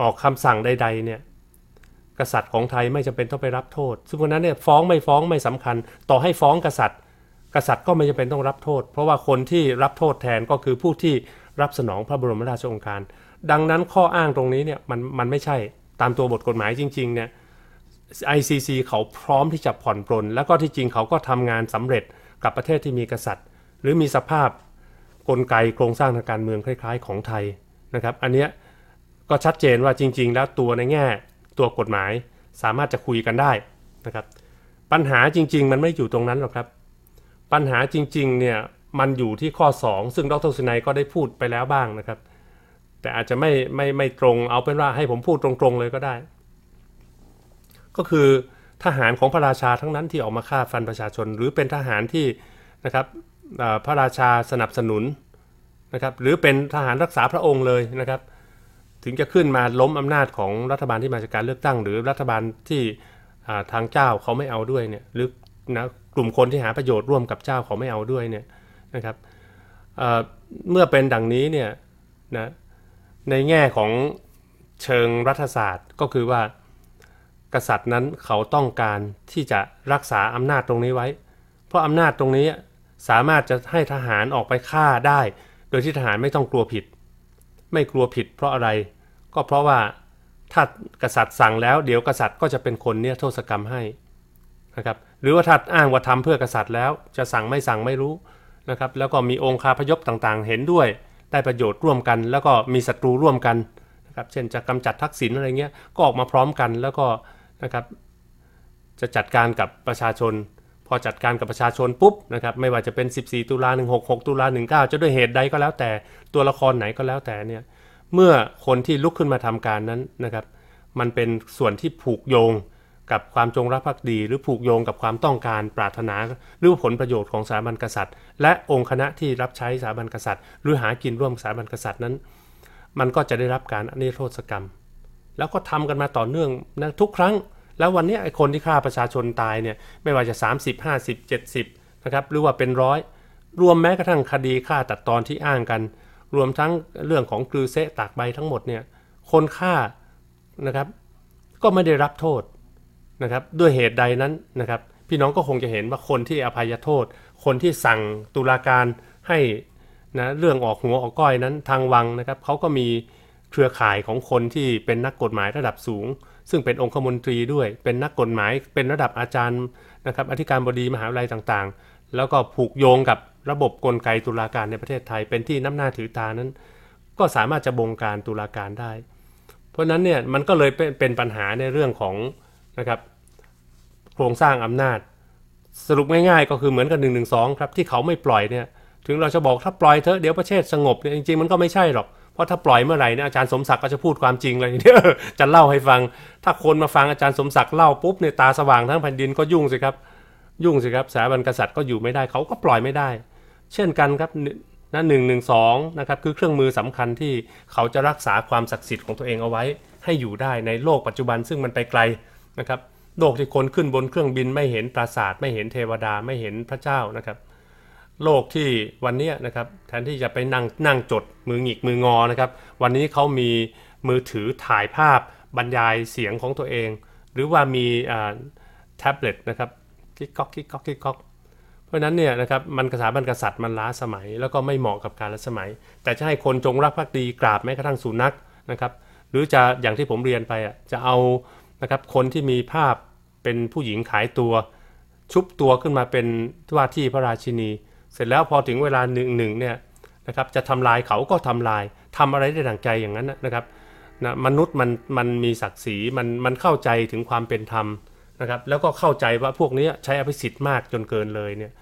ออกคำสั่งใดๆเนี่ยกษัตริย์ของไทยไม่จำเป็นต้องไปรับโทษ ซึ่งวันนั้นเนี่ยฟ้องไม่ฟ้องไม่สำคัญ ต่อให้ฟ้องกษัตริย์ กษัตริย์ก็ไม่จำเป็นต้องรับโทษ เพราะว่าคนที่รับโทษแทนก็คือผู้ที่รับสนองพระบรมราชโองการ ดังนั้นข้ออ้างตรงนี้เนี่ยมันมันไม่ใช่ตามตัวบทกฎหมายจริง ๆ เนี่ย ICC เขาพร้อมที่จะผ่อนปลนแล้วก็ที่จริงเขาก็ทำงานสำเร็จกับประเทศที่มีกษัตริย์ หรือมีสภาพกลไกโครงสร้างทางการเมืองคล้ายๆ ของไทยนะครับ อันเนี้ยก็ชัดเจนว่าจริงๆ แล้วตัวในแง่ตัวกฎหมายสามารถจะคุยกันได้นะครับ ปัญหาจริง ๆมันไม่อยู่ตรงนั้นหรอกครับ ปัญหาจริงๆเนี่ยมันอยู่ที่ข้อ 2 ซึ่งดรสุนัยก็ได้พูดไปแล้วบ้างนะครับแต่อาจจะไม่ไม่ไม่ตรงเอาเป็นว่าให้ผมพูดตรงๆ เลยก็ได้ ก็คือทหารของพระราชาทั้งนั้นที่ออกมาฆ่าฟันประชาชน หรือเป็นทหารที่นะครับพระราชาสนับสนุนนะครับ หรือเป็นทหารรักษาพระองค์เลยนะครับ ถึงจะขึ้นมาล้มอำนาจของรัฐบาลที่มาจากการเลือกตั้ง หรือรัฐบาลที่ทางเจ้าเขาไม่เอาด้วยเนี่ยหรือนะกลุ่มคนที่หาประโยชน์ร่วมกับเจ้าเขาไม่เอาด้วยเนี่ยนะครับเมื่อเป็นดังนี้เนี่ยนะในแง่ของเชิงรัฐศาสตร์ก็คือว่ากษัตริย์นั้นเขาต้องการที่จะรักษาอำนาจตรงนี้ไว้ เพราะอำนาจตรงนี้สามารถจะให้ทหารออกไปฆ่าได้ โดยที่ทหารไม่ต้องกลัวผิด ไม่กลัวผิดเพราะอะไรก็เพราะว่าถ้ากษัตริย์สั่งแล้วเดี๋ยวกษัตริย์ก็จะเป็นคนเนี่ยโทษกรรมให้นะครับหรือว่าถ้าอ้างว่าทำเพื่อกษัตริย์แล้วจะสั่งไม่สั่งไม่รู้นะครับแล้วก็มีองค์คาพยพต่างๆ เห็นด้วยได้ประโยชน์ร่วมกัน แล้วก็มีศัตรูร่วมกันนะครับเช่นจะกำจัดทักษิณอะไรเงี้ยก็ออกมาพร้อมกันแล้วก็นะครับจะจัดการกับประชาชน พอจัดการกับประชาชนปุ๊บนะครับไม่ว่าจะเป็น 14 ตุลา166 ตุลา19 จะด้วยเหตุใดก็แล้วแต่ ตัวละครไหนก็แล้วแต่เนี่ยเมื่อคนที่ลุกขึ้นมาทำการนั้นนะครับมันเป็นส่วนที่ผูกโยงกับความจงรักภักดีหรือผูกโยงกับความต้องการปรารถนาหรือผลประโยชน์ของสถาบันกษัตริย์ และองค์คณะที่รับใช้สถาบันกษัตริย์หรือหากินร่วมสถาบันกษัตริย์นั้น มันก็จะได้รับการอนิโทษกรรม แล้วก็ทำกันมาต่อเนื่องนะทุกครั้ง แล้ววันนี้ไอ้คนที่ฆ่าประชาชนตายเนี่ยไม่ว่าจะ 30 50 70นะครับหรือว่าเป็นร้อยรวมแม้กระทั่งคดีฆ่าตัดตอนที่อ้างกัน รวมทั้งเรื่องของกลือเซะตากใบทั้งหมดเนี่ยคนฆ่านะครับก็ไม่ได้รับโทษนะครับด้วยเหตุใดนั้นนะครับพี่น้องก็คงจะเห็นว่าคนที่อภัยโทษ คนที่สั่งตุลาการให้นะเรื่องออกหัวออกก้อยนั้นทางวังนะครับเขาก็มีเครือข่ายของคนที่เป็นนักกฎหมายระดับสูง ซึ่งเป็นองคมนตรีด้วยเป็นนักกฎหมายเป็นระดับอาจารย์นะครับอธิการบดีมหาวิทยาลัยต่างๆ แล้วก็ผูกโยงกับระบบกลไกตุลาการในประเทศไทย เป็นที่น้ำหน้าถือตานั้น ก็สามารถจะบงการตุลาการได้ เพราะนั้นเนี่ยมันก็เลยเป็นปัญหาในเรื่องของนะครับโครงสร้างอำนาจ สรุปง่ายๆก็คือเหมือนกับหนึ่่งงงหนึสอครับ ที่เขาไม่ปล่อยเนี่ย ถึงเราจะบอกถ้าปล่อยเถอะ เดี๋ยวประเทศสงบเนี่ยจริงๆมันก็ไม่ใช่หรอก เพราะถ้าปล่อยเมื่อไหร่เนี่ยอาจารย์สมศักดิ์ก็จะพูดความจริงเลยเนี่ยจะเล่าให้ฟัง ถ้าคนมาฟังอาจารย์สมศักดิ์เล่าปุ๊บเนี่ยตาสว่างทั้งแผ่นดินก็ยุ่งสิครับ ยุ่งสิครับสถาบันกษัตริย์ก็อยู่ไม่ได้เขาก็ปล่อยไม่ได้เช่นกันครับนะหนึ่งหนึ่งสองนะครับคือเครื่องมือสำคัญที่เขาจะรักษาความศักดิ์สิทธิ์ของตัวเองเอาไว้ ให้อยู่ได้ในโลกปัจจุบันซึ่งมันไปไกลนะครับโลกที่คนขึ้นบนเครื่องบินไม่เห็นปราสาทไม่เห็นเทวดาไม่เห็นพระเจ้านะครับ โลกที่วันนี้นะครับแทนที่จะไปนั่งนั่งจดมือหงิกมืองอนะครับ วันนี้เขามีมือถือถ่ายภาพ บรรยายเสียงของตัวเอง หรือว่ามีแท็บเล็ตนะครับกิ๊กก๊อกกิ๊กก๊อกกิ๊กก๊อกเพราะนั้นเนี่ยนะครับมันกระสาบันกษัตริย์มันล้าสมัย แล้วก็ไม่เหมาะกับการล้าสมัย แต่จะให้คนจงรักภักดีกราบแม้กระทั่งสุนัขนะครับ หรือจะอย่างที่ผมเรียนไปอ่ะจะเอานะครับ คนที่มีภาพเป็นผู้หญิงขายตัวชุบตัวขึ้นมาเป็นว่าที่พระราชินี เสร็จแล้วพอถึงเวลาหนึ่งหนึ่งเนี่ยนะครับจะทำลายเขาก็ทำลาย ทำอะไรได้ดังใจอย่างนั้นนะครับนะมนุษย์มันมันมีศักดิ์ศรีมันมันเข้าใจถึงความเป็นธรรมนะครับแล้วก็เข้าใจว่าพวกนี้ใช้อภิสิทธิ์มากจนเกินเลยเนี่ย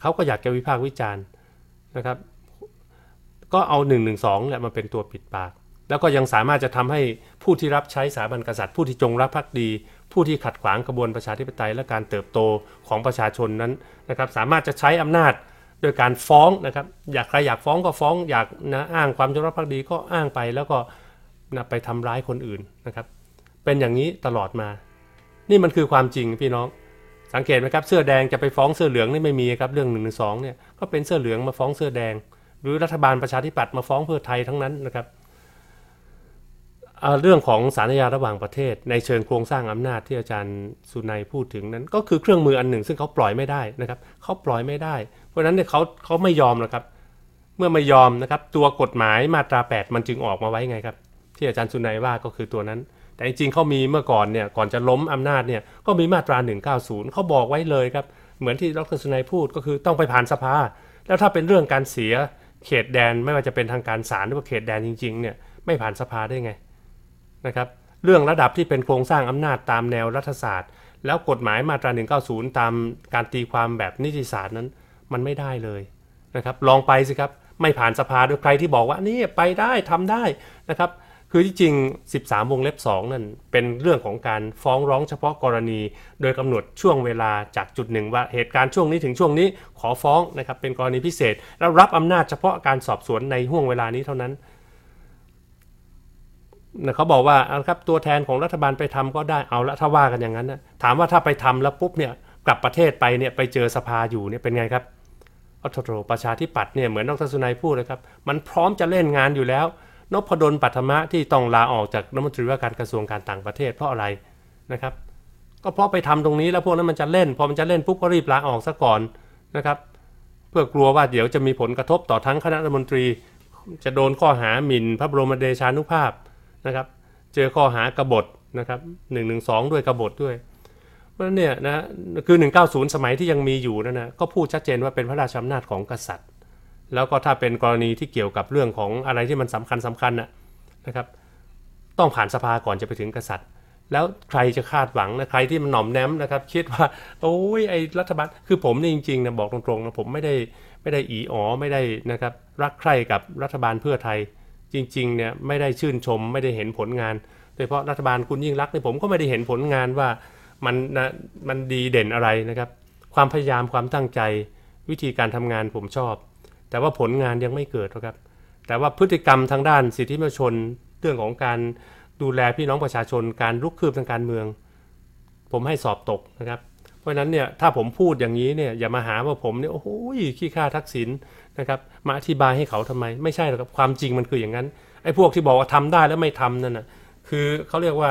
เขาก็อยากจะวิพากษ์วิจารณ์นะครับก็เอาหนึ่แหละมาเป็นตัวปิดปากแล้วก็ยังสามารถจะทำให้ผู้ที่รับใช้สถาบันกษัตริย์ ผู้ที่จงรักภักดี ผู้ที่ขัดขวางกระบวนประชาธิปไตย และการเติบโตของประชาชนนั้นนะครับสามารถจะใช้อำนาจโดยการฟ้องนะครับอยากใครอยากฟ้องก็ฟ้อง อยากนะอ้างความจงรักภักดีก็อ้างไปแล้วก็นะไปทำร้ายคนอื่นนะครับ เป็นอย่างนี้ตลอดมา นี่มันคือความจริงพี่น้องสังเกตไหมครับเสื้อแดงจะไปฟ้องเสื้อเหลืองนี่ไม่มีครับเรื่องหนึ่งหนึ่งสองเนี่ยก็เป็นเสื้อเหลืองมาฟ้องเสื้อแดง หรือรัฐบาลประชาธิปัตย์มาฟ้องเพื่อไทยทั้งนั้นนะครับเรื่องของสารยาระหว่างประเทศ ในเชิงโครงสร้างอำนาจ ที่อาจารย์สุนัยพูดถึงนั้นก็คือเครื่องมืออันหนึ่ง ซึ่งเขาปล่อยไม่ได้นะครับเขาปล่อยไม่ได้ เพราะฉะนั้นเนี่ยเขาเขาไม่ยอมนะครับเมื่อไม่ยอมนะครับตัวกฎหมายมาตรา 8 มันจึงออกมาไว้ไงครับ ที่อาจารย์สุนัยว่าก็คือตัวนั้น แต่จริงๆเขามีเมื่อก่อนเนี่ยก่อนจะล้มอำนาจเนี่ยก็มีมาตรา 190เขาบอกไว้เลยครับเหมือนที่ดรสุนัยพูดก็คือต้องไปผ่านสภาแล้วถ้าเป็นเรื่องการเสียเขตแดนไม่ว่าจะเป็นทางการศาลหรือว่าเขตแดนจริงๆเนี่ยไม่ผ่านสภาได้ไงนะครับเรื่องระดับที่เป็นโครงสร้างอำนาจตามแนวรัฐศาสตร์ แล้วกฎหมายมาตรา190 ตามการตีความแบบนิติศาสตร์นั้น มันไม่ได้เลยนะครับลองไปสิครับ ไม่ผ่านสภาโดยใครที่บอกว่านี่ไปได้ทำได้นะครับคือที่จริง 13 วงเล็บ2นั่นเป็นเรื่องของการฟ้องร้องเฉพาะกรณีโดยกำหนดช่วงเวลาจากจุดหนึ่งว่าเหตุการณ์ช่วงนี้ถึงช่วงนี้ขอฟ้องนะครับเป็นกรณีพิเศษ แล้วรับอำนาจเฉพาะการสอบสวนในห่วงเวลานี้เท่านั้นเขาบอกว่าเอาครับตัวแทนของรัฐบาลไปทำก็ได้ เอาละถ้าว่ากันอย่างนั้นนะถามว่าถ้าไปทำแล้วปุ๊บเนี่ยกลับประเทศไปเนี่ยไปเจอสภาอยู่เนี่ยเป็นไงครับอัตโตประชาธิปัตย์เนี่ย เหมือนนดทสุนัยพูดเลยครับมันพร้อมจะเล่นงานอยู่แล้ว นพดลปัทมะที่ต้องลาออกจากรัฐมนตรีว่าการกระทรวงการต่างประเทศเพราะอะไรนะครับ ก็เพราะไปทำตรงนี้แล้วพวกนั้นมันจะเล่นพอมันจะเล่นปุ๊บก็รีบลาออกซะก่อนนะครับ เพื่อกลัวว่าเดี๋ยวจะมีผลกระทบต่อทั้งคณะรัฐมนตรีจะโดนข้อหาหมิ่นพระบรมเดชานุภาพนะครับเจอข้อหากบฏนะครับหนึ่งหนึ่งสองด้วยกบฏด้วย เพราะเนี่ยนะคือ 190 สมัยที่ยังมีอยู่นั่นนะก็พูดชัดเจนว่าเป็นพระราชอำนาจของกษัตริย์ แล้วก็ถ้าเป็นกรณีที่เกี่ยวกับเรื่องของอะไรที่มันสำคัญสำคัญนะนะครับต้องผ่านสภาก่อนจะไปถึงกษัตริย์ แล้วใครจะคาดหวังนะใครที่มันหน่อมแนมนะครับคิดว่า โอ้ยไอ้รัฐบาลคือผมนี่จริงๆนะบอกตรงๆนะผมไม่ได้ไม่ได้อีอ๋อไม่ได้นะครับรักใคร่กับรัฐบาลเพื่อไทยจริงๆเนี่ยไม่ได้ชื่นชมไม่ได้เห็นผลงานโดยเฉพาะรัฐบาลคุณยิ่งรักเนี่ยผมก็ไม่ได้เห็นผลงานว่ามันนะมันดีเด่นอะไรนะครับ ความพยายามความตั้งใจ วิธีการทำงานผมชอบ แต่ว่าผลงานยังไม่เกิดนะครับ แต่ว่าพฤติกรรมทางด้าน สิทธิมนชน เรื่องของการดูแลพี่น้องประชาชน การลุกคืบทางการเมือง ผมให้สอบตกนะครับราะนั้นเนี่ยถ้าผมพูดอย่างนี้เนี่ยอย่ามาหาว่าผมเนี่ยโอ้โหขี้ข้าทักษิณนะครับ มาอธิบายให้เขาทำไม ไม่ใช่หรอกครับความจริงมันคืออย่างนั้นไอ้พวกที่บอกว่าทำได้แล้วไม่ทำนั่นนะคือเขาเรียกว่า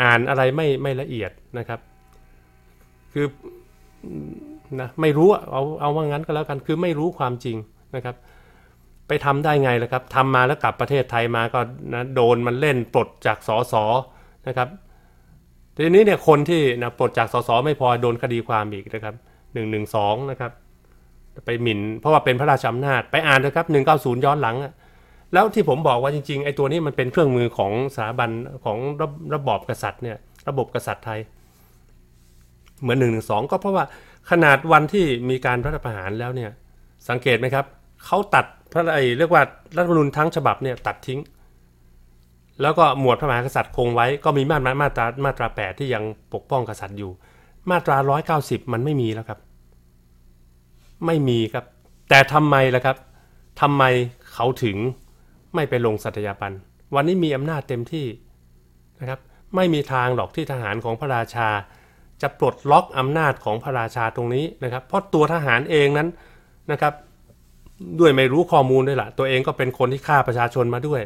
อ่านอะไรไม่ไม่ละเอียดนะครับ คือนะไม่รู้เอาเอาว่างั้นก็แล้วกันคือไม่รู้ความจริงนะครับ ไปทำได้ไงล่ะครับทำมาแล้วกลับประเทศไทยมาก็นะโดนมันเล่นปลดจากสอสอนะครับทีนี้เนี่ยคนที่นะปลดจากสสไม่พอโดนคดีความอีกนะครับ หนึ่งหนึ่งสองนะครับ ไปหมิน่น เพราะว่าเป็นพระราชอำนาจไปอ่านนะครับหนึ่งเก้าศูนย์ย้อนหลัง แล้วที่ผมบอกว่าจริงๆไอ้ตัวนี้มันเป็นเครื่องมือของสถาบันของระระบอบกษัตริย์เนี่ยระบบกษัตริย์ไทย เหมือนหนึ่งหนึ่งสองก็เพราะว่าขนาดวันที่มีการรัฐประหารแล้วเนี่ย สังเกตไหมครับเขาตัดพระไอเรียกว่ารัฐมนุนทั้งฉบับเนี่ยตัดทิ้งแล้วก็หมวดพระมหากษัตริย์คงไว้ก็มีมาตรามาตรามาตราแปดที่ยังปกป้องกษัตริย์อยู่ มาตราร้อยเก้าสิบมันไม่มีแล้วครับ ไม่มีครับแต่ทำไมล่ะครับทำไมเขาถึงไม่ไปลงสัตยาบันวันนี้มีอำนาจเต็มที่นะครับไม่มีทางหรอกที่ทหารของพระราชา จะปลดล็อกอำนาจของพระราชาตรงนี้นะครับ เพราะตัวทหารเองนั้นนะครับด้วยไม่รู้ข้อมูลด้วยละ่ะตัวเองก็เป็นคนที่ฆ่าประชาชนมาด้วย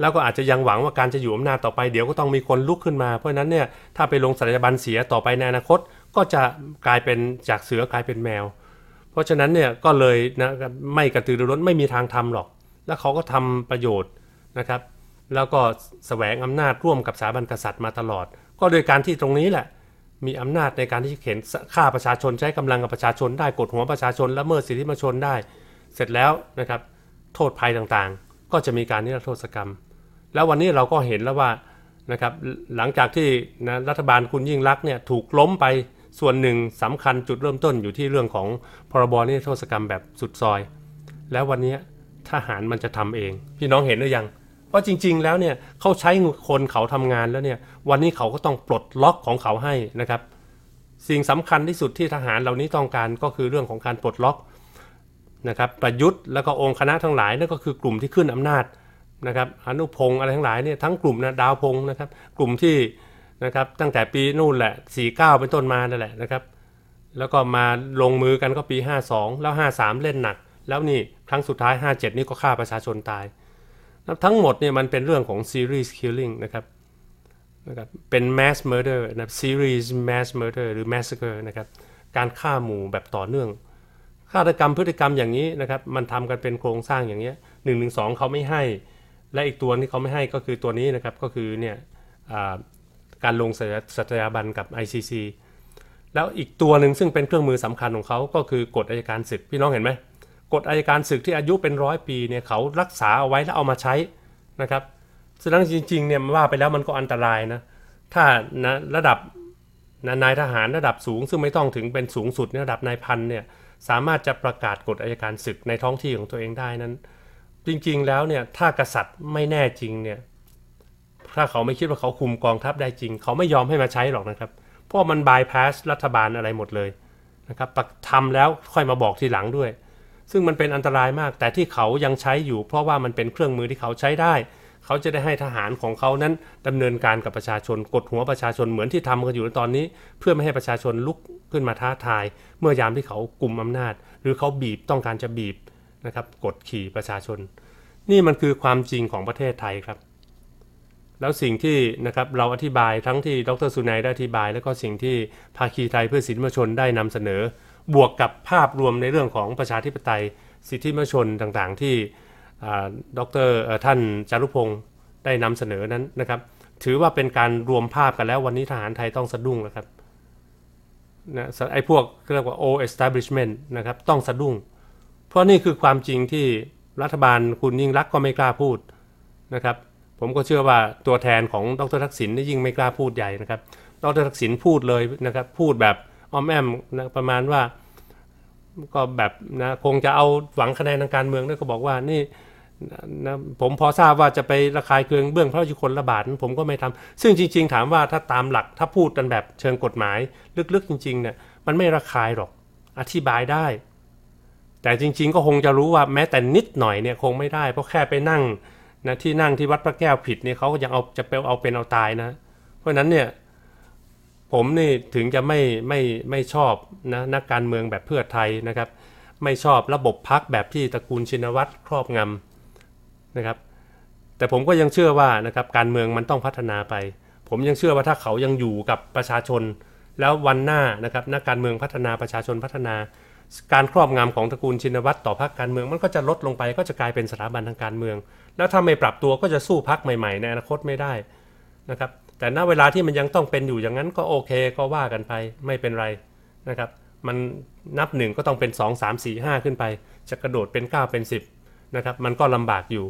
แล้วก็อาจจะยังหวังว่าการจะอยู่อำนาจต่อไปเดี๋ยวก็ต้องมีคนลุกขึ้นมาเพราะนั้นเนี่ยถ้าไปลงสัญญาบันเสียต่อไปในอนาคต ก็จะกลายเป็นจากเสือกลายเป็นแมว เพราะฉะนั้นเนี่ยก็เลยนะไม่กระตือรือร้นไม่มีทางทำหรอก แล้วเขาก็ทำประโยชน์นะครับ แล้วก็สแสวงอำนาจร่วมกับสถาบันกษัตริย์มาตลอด ก็โดยการที่ตรงนี้แหละมีอำนาจในการที่จะเข็นฆ่าประชาชนใช้กำลังกับประชาชนได้กดหัวประชาชนละเมิดสิทธิมนชนได้ เสร็จแล้วนะครับโทษภัยต่างๆ ก็จะมีการนิรโทษกรรมแล้ววันนี้เราก็เห็นแล้วว่านะครับหลังจากที่นะรัฐบาลคุณยิ่งรักเนี่ยถูกล้มไปส่วนหนึ่งสำคัญจุดเริ่มต้นอยู่ที่เรื่องของพรบนิรโทษกรรมแบบสุดซอยแล้ววันนี้ทหารมันจะทำเองพี่น้องเห็นหรือยังเพราะจริง ๆ แล้วเนี่ยเขาใช้คนเขาทำงานแล้วเนี่ยวันนี้เขาก็ต้องปลดล็อกของเขาให้นะครับสิ่งสำคัญที่สุดที่ทหารเหล่านี้ต้องการก็คือเรื่องของการปลดล็อกนะครับประยุทธ์ แล้วก็องค์คณะทั้งหลายนั่นก็คือกลุ่มที่ขึ้นอำนาจนะครับอนุพงศ์อะไรทั้งหลายเนี่ยทั้งกลุ่มนะดาวพงศ์นะครับกลุ่มที่นะครับตั้งแต่ปีนู่นแหละ49 เป็นต้นมานั่นแหละนะครับแล้วก็มาลงมือกันก็ปี 52 แล้ว 53 เล่นหนัก แล้วนี่ครั้งสุดท้าย 57 นี่ก็ฆ่าประชาชนตาย ทั้งหมดเนี่ยมันเป็นเรื่องของ series killing นะครับนะครับเป็น mass murder นะครับ series mass murder หรือ massacre นะครับ การฆ่าหมู่แบบต่อเนื่องฆาตกรรมพฤติกรรมอย่างนี้นะครับมันทำกันเป็นโครงสร้างอย่างเงี้ยหนึ่งหนึ่งสองเขาไม่ให้และอีกตัวที่เขาไม่ให้ก็คือตัวนี้นะครับก็คือเนี่ยการลงสัตยาบันกับ ICC แล้วอีกตัวหนึ่งซึ่งเป็นเครื่องมือสำคัญของเขาก็คือกฎอายการศึกพี่น้องเห็นไหมกฎอายการศึกที่อายุเป็นร้อยปีเนี่ยเขารักษาเอาไว้แล้วเอามาใช้นะครับสุดท้ยจริงๆเนี่ยว่าไปแล้วมันก็อันตรายนะถ้านะระดับนะนายทหารระดับสูง ซึ่งไม่ต้องถึงเป็นสูงสุดในระดับนายพันเนี่ยสามารถจะประกาศกฎอายการศึกในท้องที่ของตัวเองได้นั้นจริงๆ แล้วเนี่ยถ้ากษัตริย์ไม่แน่จริงเนี่ยถ้าเขาไม่คิดว่าเขาคุมกองทัพได้จริง เขาไม่ยอมให้มาใช้หรอกนะครับเพราะมันบายพาสรัฐบาลอะไรหมดเลยนะครับทำแล้วค่อยมาบอกทีหลังด้วย ซึ่งมันเป็นอันตรายมากแต่ที่เขายังใช้อยู่ เพราะว่ามันเป็นเครื่องมือที่เขาใช้ได้ เขาจะได้ให้ทหารของเขานั้นดำเนินการกับประชาชนกดหัวประชาชนเหมือนที่ทำกันอยู่ตอนนี้ เพื่อไม่ให้ประชาชนลุกขึ้นมาท้าทาย เมื่อยามที่เขากลุ่มอำนาจ หรือเขาบีบต้องการจะบีบนะครับกดขี่ประชาชน นี่มันคือความจริงของประเทศไทยครับ แล้วสิ่งที่นะครับเราอธิบายทั้งที่ดรสุนัยได้อธิบาย แล้วก็สิ่งที่ภาคีไทยเพื่อสิทธิมชนได้นำเสนอ บวกกับภาพรวมในเรื่องของประชาธิปไตย สิทธิมชนต่างๆที่ดรท่านจารุพงศ์ได้นำเสนอนั้นนะครับถือว่าเป็นการรวมภาพกันแล้ววันนี้ทหารไทยต้องสะดุ้งแล้วครับนะไอ้พวกเรียกว่า o อส establishment นะครับต้องสะดุ้งราะนี่คือความจริงที่รัฐบาลคุณยิ่งรักก็ไม่กล้าพูดนะครับ ผมก็เชื่อว่าตัวแทนของดรทักษิณนี่ยิ่งไม่กล้าพูดใหญ่นะครับดรทักษิณพูดเลยนะครับ พูดแบบอ้อมแอมนะประมาณว่า ก็แบบนะ คงจะเอาหวังคะแนนทางการเมืองนะวยก็บอกว่า นี่นะผมพอทราบว่าจะไประคายเคืองเบื้องพระราชคนระบาดผมก็ไม่ทำ ซึ่งจริง ๆ ถามว่าถ้าตามหลักถ้าพูดกันแบบเชิงกฎหมายลึกๆ จริงๆเนี่ยมันไม่ระคายหรอกอธิบายได้แต่จริงๆ ก็คงจะรู้ว่าแม้แต่นิดหน่อยเนี่ยคงไม่ได้ เพราะแค่ไปนั่งนะที่นั่งที่วัดพระแก้วผิดเนี่ยเขาก็ยังเอาจะไปเอาเป็นเอาตายนะ เพราะฉะนั้นเนี่ยผมนี่ถึงจะไม่ไม่ไม่ชอบนะนักการเมืองแบบเพื่อไทยนะครับ ไม่ชอบระบบพักแบบที่ตระกูลชินวัตรครอบงำนะครับแต่ผมก็ยังเชื่อว่านะครับการเมืองมันต้องพัฒนาไป ผมยังเชื่อว่าถ้าเขายังอยู่กับประชาชนแล้ววันหน้านะครับนักการเมืองพัฒนาประชาชนพัฒนาการครอบงำของตระกูลชินวัตรต่อพรรคการเมือง มันก็จะลดลงไปก็จะกลายเป็นสถาบันทางการเมือง แล้วถ้าไม่ปรับตัวก็จะสู้พรรคใหม่ๆในอนาคตไม่ได้นะครับ แต่ณเวลาที่มันยังต้องเป็นอยู่อย่างนั้นก็โอเคก็ว่ากันไปไม่เป็นไรนะครับ มันนับหนึ่งก็ต้องเป็น 2 3 4 5 ขึ้นไป จะกระโดดเป็น 9 เป็น 10นะครับมันก็ลำบากอยู่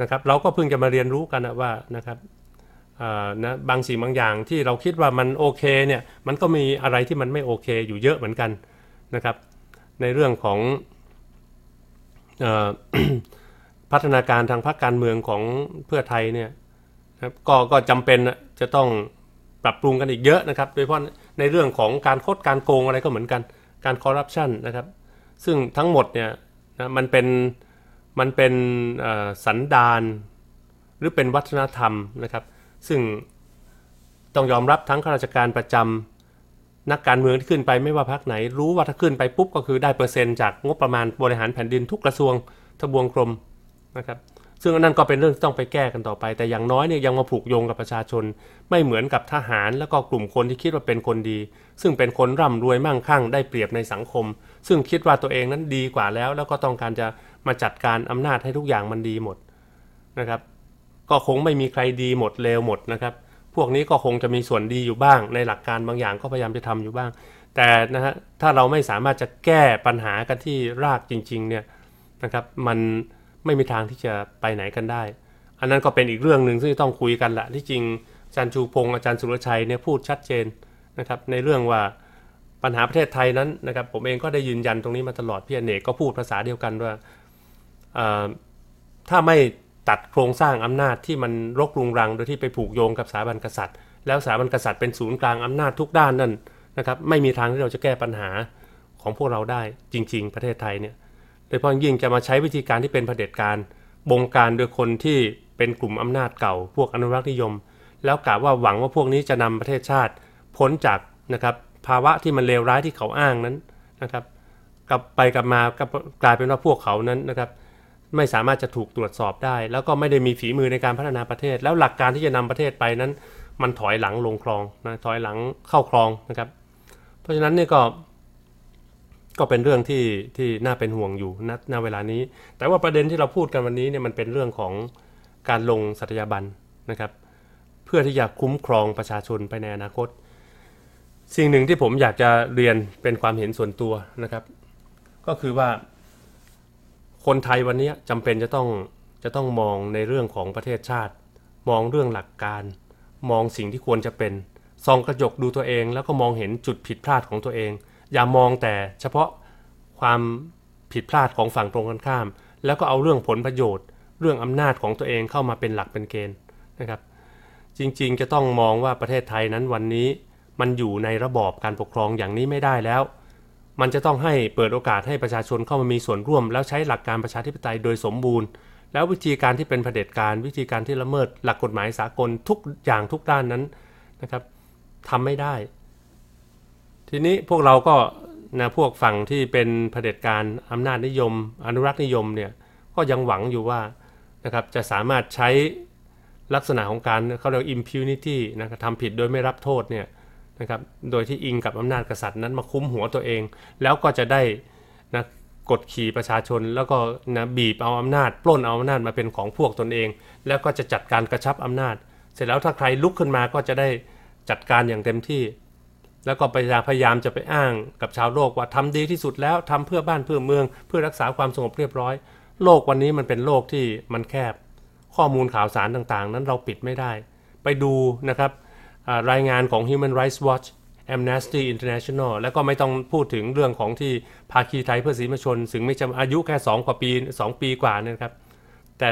นะครับเราก็เพิ่งจะมาเรียนรู้กันว่านะครับนะบางสิ่งบางอย่างที่เราคิดว่ามันโอเคเนี่ยมันก็มีอะไรที่มันไม่โอเค อยู่เยอะเหมือนกันนะครับในเรื่องของพัฒนาการทางพรรคการเมืองของเพื่อไทยเนี่ยครับก็ก็จำเป็นจะต้องปรับปรุงกันอีกเยอะนะครับโดยเฉพาะในเรื่องของการโคดการโกงอะไรก็เหมือนกันการคอร์รัปชันนะครับ ซึ่งทั้งหมดเนี่ยนะมันเป็นมันเป็นสันดานหรือเป็นวัฒนธรรมนะครับซึ่งต้องยอมรับทั้งข้าราชการประจำนักการเมืองที่ขึ้นไปไม่ว่าพักไหน รู้ว่าถ้าขึ้นไปปุ๊บก็คือ ได้เปอร์เซ็นต์จากงบประมาณบริหารแผ่นดินทุกกระทรวงทบวงกรมนะครับซึ่งอันนั้นก็เป็นเรื่องที่ต้องไปแก้กันต่อไป แต่อย่างน้อยเนี่ยยังมาผูกโยงกับประชาชน ไม่เหมือนกับทหารแล้วก็กลุ่มคนที่คิดว่าเป็นคนดี ซึ่งเป็นคนร่ำรวยมั่งคั่งได้เปรียบในสังคม ซึ่งคิดว่าตัวเองนั้นดีกว่าแล้ว แล้วก็ต้องการจะมาจัดการอำนาจให้ทุกอย่างมันดีหมดนะครับ ก็คงไม่มีใครดีหมดเลวหมดนะครับพวกนี้ก็คงจะมีส่วนดีอยู่บ้างในหลักการบางอย่างก็พยายามจะทำอยู่บ้าง แต่นะฮะถ้าเราไม่สามารถจะแก้ปัญหากันที่รากจริงๆ เนี่ย นะครับ มันไม่มีทางที่จะไปไหนกันได้ อันนั้นก็เป็นอีกเรื่องหนึ่งซึ่งต้องคุยกันละที่จริงอาจารย์ชูพงศ์อาจารย์สุรชัยเนี่ยพูดชัดเจนนะครับในเรื่องว่าปัญหาประเทศไทยนั้นนะครับผมเองก็ได้ยืนยันตรงนี้มาตลอดพี่อเนกก็พูดภาษาเดียวกันว่าถ้าไม่ตัดโครงสร้างอำนาจที่มันรกรุงรังโดยที่ไปผูกโยงกับสถาบันกษัตริย์แล้วสถาบันกษัตริย์เป็นศูนย์กลางอำนาจทุกด้านนั่นนะครับ ไม่มีทางที่เราจะแก้ปัญหาของพวกเราได้จริงๆ ประเทศไทยเนี่ยโดยเฉพาะยิ่งจะมาใช้วิธีการที่เป็นเผด็จการ บงการโดยคนที่เป็นกลุ่มอำนาจเก่าพวกอนุรักษ์นิยม แล้วกล่าวว่าหวังว่าพวกนี้จะนำประเทศชาติพ้นจากนะครับภาวะที่มันเลวร้ายที่เขาอ้างนั้นนะครับ กลับไปกลับมากลายเป็นว่าพวกเขานั้นนะครับไม่สามารถจะถูกตรวจสอบได้ แล้วก็ไม่ได้มีฝีมือในการพัฒนาประเทศ แล้วหลักการที่จะนำประเทศไปนั้น มันถอยหลังลงคลองนะถอยหลังเข้าคลองนะครับ เพราะฉะนั้นเนี่ยก็ ก็เป็นเรื่องที่ที่น่าเป็นห่วงอยู่ณณเวลานี้ แต่ว่าประเด็นที่เราพูดกันวันนี้เนี่ยมันเป็นเรื่องของการลงสัตยาบันนะครับ เพื่อที่จะคุ้มครองประชาชนไปในอนาคต สิ่งหนึ่งที่ผมอยากจะเรียนเป็นความเห็นส่วนตัวนะครับ ก็คือว่าคนไทยวันนี้จำเป็นจะต้องจะต้องมองในเรื่องของประเทศชาติ มองเรื่องหลักการ มองสิ่งที่ควรจะเป็นส่องกระจกดูตัวเองแล้วก็มองเห็นจุดผิดพลาดของตัวเองอย่ามองแต่เฉพาะความผิดพลาดของฝั่งตรงกันข้าม แล้วก็เอาเรื่องผลประโยชน์เรื่องอำนาจของตัวเองเข้ามาเป็นหลักเป็นเกณฑ์นะครับ จริงๆ จะต้องมองว่าประเทศไทยนั้นวันนี้มันอยู่ในระบอบการปกครองอย่างนี้ไม่ได้แล้วมันจะต้องให้เปิดโอกาสให้ประชาชนเข้ามามีส่วนร่วม แล้วใช้หลักการประชาธิปไตยโดยสมบูรณ์แล้ววิธีการที่เป็นเผด็จการ วิธีการที่ละเมิด หลักกฎหมายสากลทุกอย่างทุกด้านนั้นนะครับทำไม่ได้ ทีนี้พวกเราก็นะพวกฝั่งที่เป็นเผด็จการอำนาจนิยม อนุรักษ์นิยมเนี่ยก็ยังหวังอยู่ว่านะครับจะสามารถใช้ลักษณะของการเขาเรียก impunity นะครับทำผิดโดยไม่รับโทษเนี่ยนะครับโดยที่อิงกับอำนาจกษัตริย์นั้นมาคุ้มหัวตัวเอง แล้วก็จะได้นะกดขี่ประชาชน แล้วก็นะบีบเอาอำนาจ ปล้นเอาอำนาจมาเป็นของพวกตนเอง แล้วก็จะจัดการกระชับอำนาจ เสร็จแล้วถ้าใครลุกขึ้นมาก็จะได้จัดการอย่างเต็มที่ แล้วก็พยายามจะไปอ้างกับชาวโลกว่าทำดีที่สุดแล้วทำเพื่อบ้านเพื่อเมืองเพื่อรักษาความสงบเรียบร้อย โลกวันนี้มันเป็นโลกที่มันแคบ ข้อมูลข่าวสารต่างๆ นั้นเราปิดไม่ได้ ไปดูนะครับรายงานของ Human Rights Watch Amnesty International และก็ไม่ต้องพูดถึงเรื่องของที่ภาคีไทยเพื่อสีมชน ถึงไม่จำอายุแค่ 2 กว่าปี 2 ปีกว่านะครับ แต่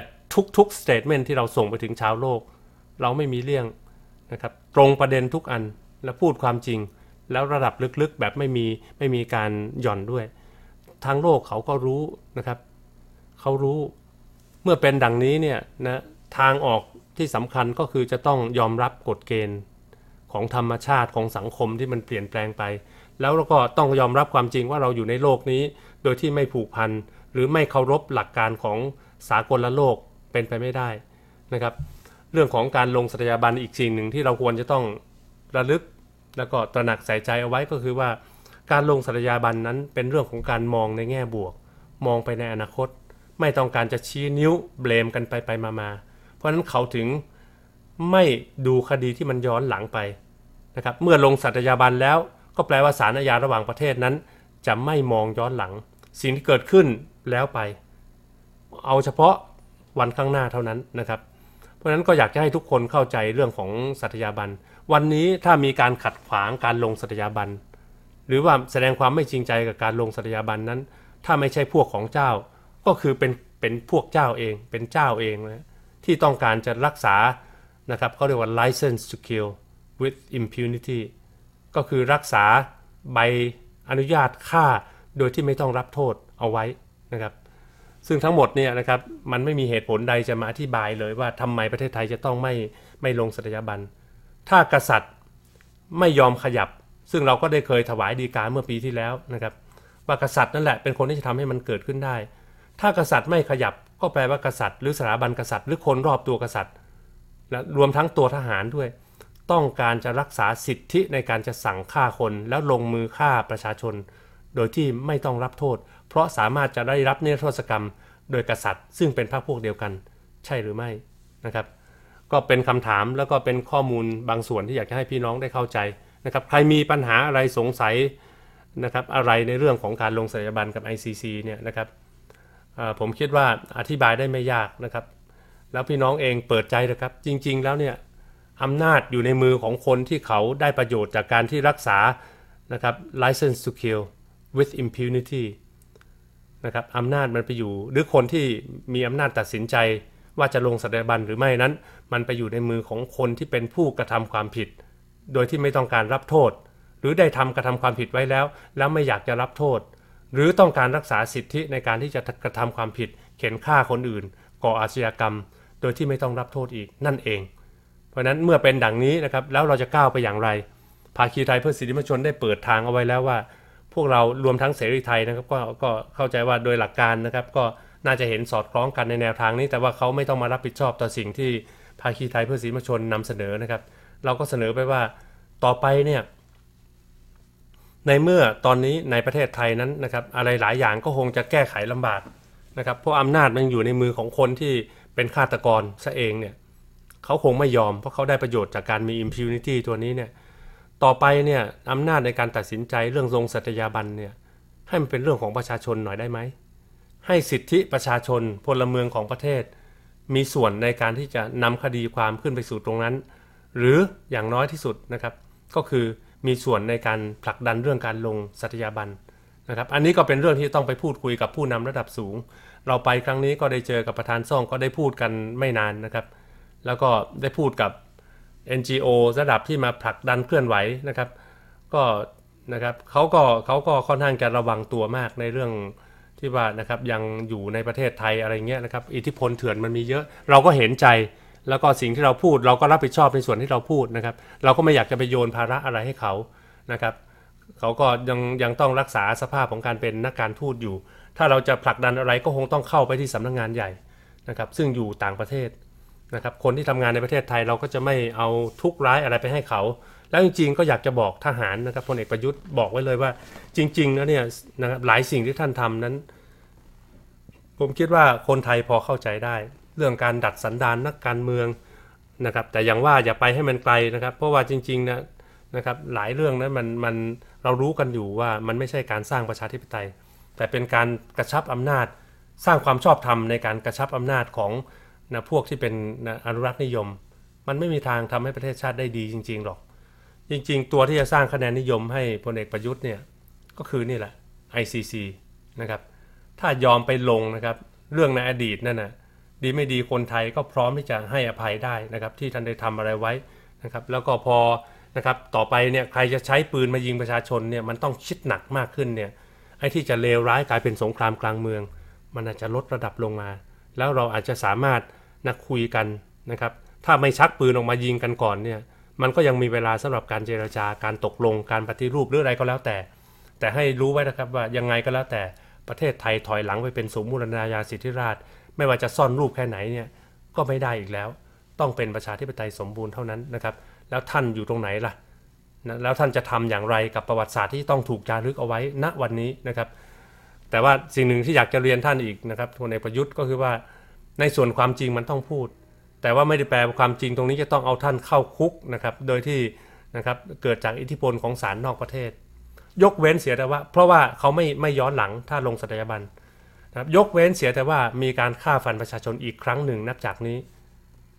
ทุกๆ statement ที่เราส่งไปถึงชาวโลก เราไม่มีเลี่ยงนะครับ ตรงประเด็นทุกอันและพูดความจริง แล้วระดับลึกๆแบบไม่มีไม่มีการหย่อนด้วย ทางโลกเขาก็รู้นะครับ เขารู้เมื่อเป็นดังนี้เนี่ยนะทางออกที่สำคัญก็คือจะต้องยอมรับกฎเกณฑ์ของธรรมชาติของสังคมที่มันเปลี่ยนแปลงไป แล้วเราก็ต้องยอมรับความจริงว่าเราอยู่ในโลกนี้โดยที่ไม่ผูกพันหรือไม่เคารพหลักการของสากลละโลกเป็นไปไม่ได้นะครับ เรื่องของการลงสัตยาบันอีกสิ่งหนึ่งที่เราควรจะต้องระลึก แล้วก็ตระหนักใส่ใจเอาไว้ก็คือว่า การลงสัตยาบันนั้นเป็นเรื่องของการมองในแง่บวก มองไปในอนาคต ไม่ต้องการจะชี้นิ้วเบลมกันไปไปมามาเพราะฉะนั้นเขาถึงไม่ดูคดีที่มันย้อนหลังไปนะครับ เมื่อลงสัตยาบันแล้วก็แปลว่าสารอาญาระหว่างประเทศนั้น จะไม่มองย้อนหลัง สิ่งที่เกิดขึ้นแล้วไป เอาเฉพาะวันข้างหน้าเท่านั้นนะครับ เพราะฉะนั้นก็อยากจะให้ทุกคนเข้าใจเรื่องของสัตยาบันวันนี้ถ้ามีการขัดขวางการลงสัตยาบัน หรือว่าแสดงความไม่จริงใจกับการลงสัตยาบันนั้น ถ้าไม่ใช่พวกของเจ้า ก็คือเป็นเป็นพวกเจ้าเอง เป็นเจ้าเองนะที่ต้องการจะรักษานะครับเขาเรียกว่า license to kill with impunity ก็คือรักษาใบอนุญาตฆ่าโดยที่ไม่ต้องรับโทษเอาไว้นะครับซึ่งทั้งหมดเนี่ยนะครับมันไม่มีเหตุผลใดจะมาอธิบายเลย ว่าทำไมประเทศไทยจะต้องไม่ไม่ลงสัตยาบัน ถ้ากษัตริย์ไม่ยอมขยับ ซึ่งเราก็ได้เคยถวายดีกาเมื่อปีที่แล้วนะครับว่ากษัตริย์นั่นแหละเป็นคนที่จะทำให้มันเกิดขึ้นได้ ถ้ากษัตริย์ไม่ขยับก็แปลว่ากษัตริย์หรือสถาบันกษัตริย์หรือคนรอบตัวกษัตริย์นะรวมทั้งตัวทหารด้วย ต้องการจะรักษาสิทธิในการจะสั่งฆ่าคน แล้วลงมือฆ่าประชาชน โดยที่ไม่ต้องรับโทษ เพราะสามารถจะได้รับเนรโทษกรรม โดยกษัตริย์ ซึ่งเป็นพรรคพวกเดียวกัน ใช่หรือไม่นะครับ ก็เป็นคำถามแล้วก็เป็นข้อมูลบางส่วนที่อยากจะให้พี่น้องได้เข้าใจนะครับ ใครมีปัญหาอะไรสงสัยนะครับอะไรในเรื่องของการลงสัญาบันกับ ICC เนี่ยนะครับผมคิดว่าอธิบายได้ไม่ยากนะครับแล้วพี่น้องเองเปิดใจนะครับ จริง ๆแล้วเนี่ย อำนาจอยู่ในมือของคนที่เขาได้ประโยชน์จากการที่รักษานะครับ license to kill with impunity นะครับอำนาจมันไปอยู่หรือคนที่มีอำนาจตัดสินใจว่าจะลงสถาบันหรือไม่นั้นมันไปอยู่ในมือของคนที่เป็นผู้กระทำความผิด โดยที่ไม่ต้องการรับโทษ หรือได้ทำกระทำความผิดไว้แล้ว แล้วไม่อยากจะรับโทษ หรือต้องการรักษาสิทธิในการที่จะกระทำความผิด เข็นฆ่าคนอื่น ก่ออาชญากรรมโดยที่ไม่ต้องรับโทษอีกนั่นเอง เพราะนั้นเมื่อเป็นดังนี้นะครับแล้วเราจะก้าวไปอย่างไร ภาคีไทยเพื่อสิทธิมนชนได้เปิดทางเอาไว้แล้วว่า พวกเรารวมทั้งเสรีไทยนะครับกก็เข้าใจว่าโดยหลักการนะครับ ก็น่าจะเห็นสอดคล้องกันในแนวทางนี้ แต่ว่าเขาไม่ต้องมารับผิดชอบต่อสิ่งที่ภาคีไทยเพื่อสิทธิมนชนนำเสนอนะครับเราก็เสนอไปว่าต่อไปเนี่ยในเมื่อตอนนี้ในประเทศไทยนั้นนะครับอะไรหลายอย่างก็คงจะแก้ไขลำบากนะครับเพราะอำนาจมันอยู่ในมือของคนที่เป็นฆาตกรซะเองเนี่ยเขาคงไม่ยอมเพราะเขาได้ประโยชน์จากการมี impunity ตัวนี้เนี่ยต่อไปเนี่ยอำนาจในการตัดสินใจเรื่องทรงสัตยาบันเนี่ยให้มันเป็นเรื่องของประชาชนหน่อยได้ไหมให้สิทธิประชาชนพลเมืองของประเทศ มีส่วนในการที่จะนำคดีความขึ้นไปสู่ตรงนั้น หรืออย่างน้อยที่สุดนะครับ ก็คือมีส่วนในการผลักดันเรื่องการลงสัตยาบันนะครับ อันนี้ก็เป็นเรื่องที่ต้องไปพูดคุยกับผู้นำระดับสูงเราไปครั้งนี้ก็ได้เจอกับประธานซ่องก็ได้พูดกันไม่นานนะครับ แล้วก็ได้พูดกับ NGO ระดับที่มาผลักดันเคลื่อนไหวนะครับก็นะครับเขาก็เขาก็ค่อนข้างจะระวังตัวมากในเรื่องที่ว่านะครับยังอยู่ในประเทศไทยอะไรเงี้ยนะครับอิทธิพลเถื่อนมันมีเยอะเราก็เห็นใจ แล้วก็สิ่งที่เราพูดเราก็รับผิดชอบในส่วนที่เราพูดนะครับ เราก็ไม่อยากจะไปโยนภาระอะไรให้เขานะครับเขาก็ยังยังต้องรักษาสภาพของการเป็นนักการทูตอยู่ถ้าเราจะผลักดันอะไรก็คงต้องเข้าไปที่สำนักงงานใหญ่นะครับซึ่งอยู่ต่างประเทศนะครับคนที่ทำงานในประเทศไทยเราก็จะไม่เอาทุกร้ายอะไรไปให้เขา แล้วจริง ๆ ก็อยากจะบอกทหารนะครับพลเอกประยุทธ์บอกไว้เลยว่า จริงๆนะเนี่ยนะครับหลายสิ่งที่ท่านทำนั้น ผมคิดว่าคนไทยพอเข้าใจได้ เรื่องการดัดสันดานนักการเมืองนะครับแต่อย่างว่าอย่าไปให้มันไกลนะครับ เพราะว่าจริงๆนะนะครับหลายเรื่องนะั้นมันมันเรารู้กันอยู่ว่ามันไม่ใช่การสร้างประชาธิปไตยแต่เป็นการกระชับอำนาจ สร้างความชอบธรรมในการกระชับอำนาจของนะพวกที่เป็นนะอนุรักษ์นิยม มันไม่มีทางทำให้ประเทศชาติได้ดีจริง ๆ หรอก จริงๆ ตัวที่จะสร้างคะแนนนิยมให้พลเอกประยุทธ์เนี่ยก็คือนี่แหละ ICC นะครับถ้ายอมไปลงนะครับเรื่องในอดีตนั่นนะดีไม่ดีคนไทยก็พร้อมที่จะให้อภัยได้นะครับที่ท่านได้ทำอะไรไว้นะครับแล้วก็พอนะครับต่อไปเนี่ยใครจะใช้ปืนมายิงประชาชนเนี่ยมันต้องคิดหนักมากขึ้นเนี่ยไอ้ที่จะเลวร้ายกลายเป็นสงครามกลางเมือง มันอาจจะลดระดับลงมา แล้วเราอาจจะสามารถนักคุยกันนะครับ ถ้าไม่ชักปืนออกมายิงกันก่อนเนี่ยมันก็ยังมีเวลาสำหรับการเจรจาการตกลงการปฏิรูปหรืออะไรก็แล้วแต่ แต่ให้รู้ไว้นะครับว่ายังไงก็แล้วแต่ประเทศไทยถอยหลังไปเป็นสมมูรณาญาสิทธิราช ไม่ว่าจะซ่อนรูปแค่ไหนเนี่ยก็ไม่ได้อีกแล้ว ต้องเป็นประชาธิปไตยสมบูรณ์เท่านั้นนะครับแล้วท่านอยู่ตรงไหนล่ะแล้วท่านจะทำอย่างไรกับประวัติศาสตร์ที่ต้องถูกจารึกเอาไว้ณวันนี้นะครับ แต่ว่าสิ่งหนึ่งที่อยากจะเรียนท่านอีกนะครับพลเอกประยุทธ์ก็คือว่า ในส่วนความจริงมันต้องพูด แต่ว่าไม่ได้แปลความจริงตรงนี้จะต้องเอาท่านเข้าคุกนะครับโดยที่นะครับเกิดจาก อิทธิพลของศาลนอกประเทศ ยกเว้นเสียแต่ว่า เพราะว่าเขาไม่ไม่ย้อนหลังถ้าลงสัตยาบันนะครับยกเว้นเสียแต่ว่ามีการฆ่าฟันประชาชนอีกครั้งหนึ่งนับจากนี้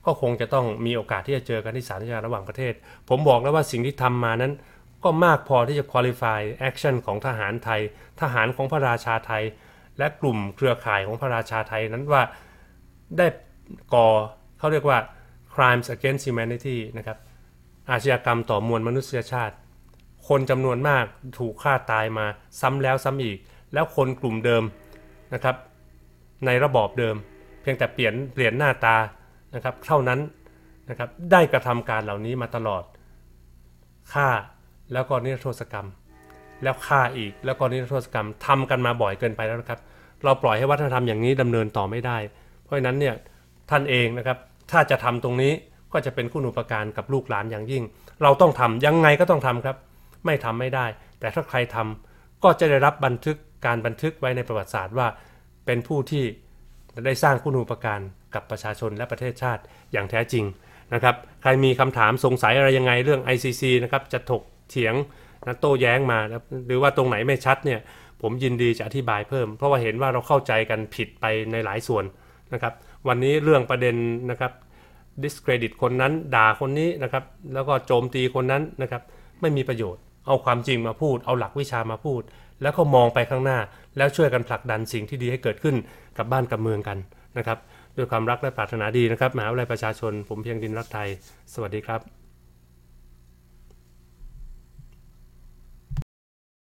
ก็คงจะต้องมีโอกาสที่จะเจอกันที่สารฎรการะหว่างประเทศ ผมบอกแล้วว่าสิ่งที่ทำมานั้นก็มากพอที่จะคุริฟายแอคชั่นของทหารไทย ทหารของพระราชาไทย และกลุ่มเครือข่ายของพระราชาไทย นั้นว่าได้ก่อเขาเรียกว่า crimes against humanity นะครับ อาชญากรรมต่อมวลมนุษยชาติ คนจำนวนมากถูกฆ่าตายมาซ้ำแล้วซ้ำอีก แล้วคนกลุ่มเดิมนะครับในระบอบเดิมเพียงแต่เปลี่ยนเปลี่ยนหน้าตานะครับ เท่านั้นนะครับ ได้กระทำการเหล่านี้มาตลอดฆ่าแล้วก็นิรโทษกรรม แล้วฆ่าอีก แล้วก็นิรโทษกรรม ทำกันมาบ่อยเกินไปแล้วนะครับ เราปล่อยให้วัฒนธรรมอย่างนี้ดำเนินต่อไม่ได้ เพราะฉะนั้นเนี่ย ท่านเองนะครับ ถ้าจะทำตรงนี้ ก็จะเป็นคุณอุปการกับลูกหลานอย่างยิ่ง เราต้องทำยังไงก็ต้องทำครับ ไม่ทำไม่ได้ แต่ถ้าใครทำก็จะได้รับบันทึกการบันทึกไว้ในประวัติศาสตร์ว่า เป็นผู้ที่ได้สร้างคุณูปการกับประชาชนและประเทศชาติอย่างแท้จริงนะครับ ใครมีคำถามสงสัยอะไรยังไงเรื่อง ICC นะครับจะถกเถียงนะโต้แย้งมา หรือว่าตรงไหนไม่ชัดเนี่ย ผมยินดีจะอธิบายเพิ่ม เพราะว่าเห็นว่าเราเข้าใจกันผิดไปในหลายส่วนนะครับ วันนี้เรื่องประเด็นนะครับ discredit คนนั้น ด่าคนนี้นะครับ แล้วก็โจมตีคนนั้นนะครับไม่มีประโยชน์เอาความจริงมาพูด เอาหลักวิชามาพูด แล้วก็มองไปข้างหน้า แล้วช่วยกันผลักดันสิ่งที่ดีให้เกิดขึ้นกับบ้านกับเมืองกันนะครับด้วยความรักและปรารถนาดีนะครับ มหาวิทยาลัยประชาชน ผมเพียงดินรักไทย สวัสดีครับ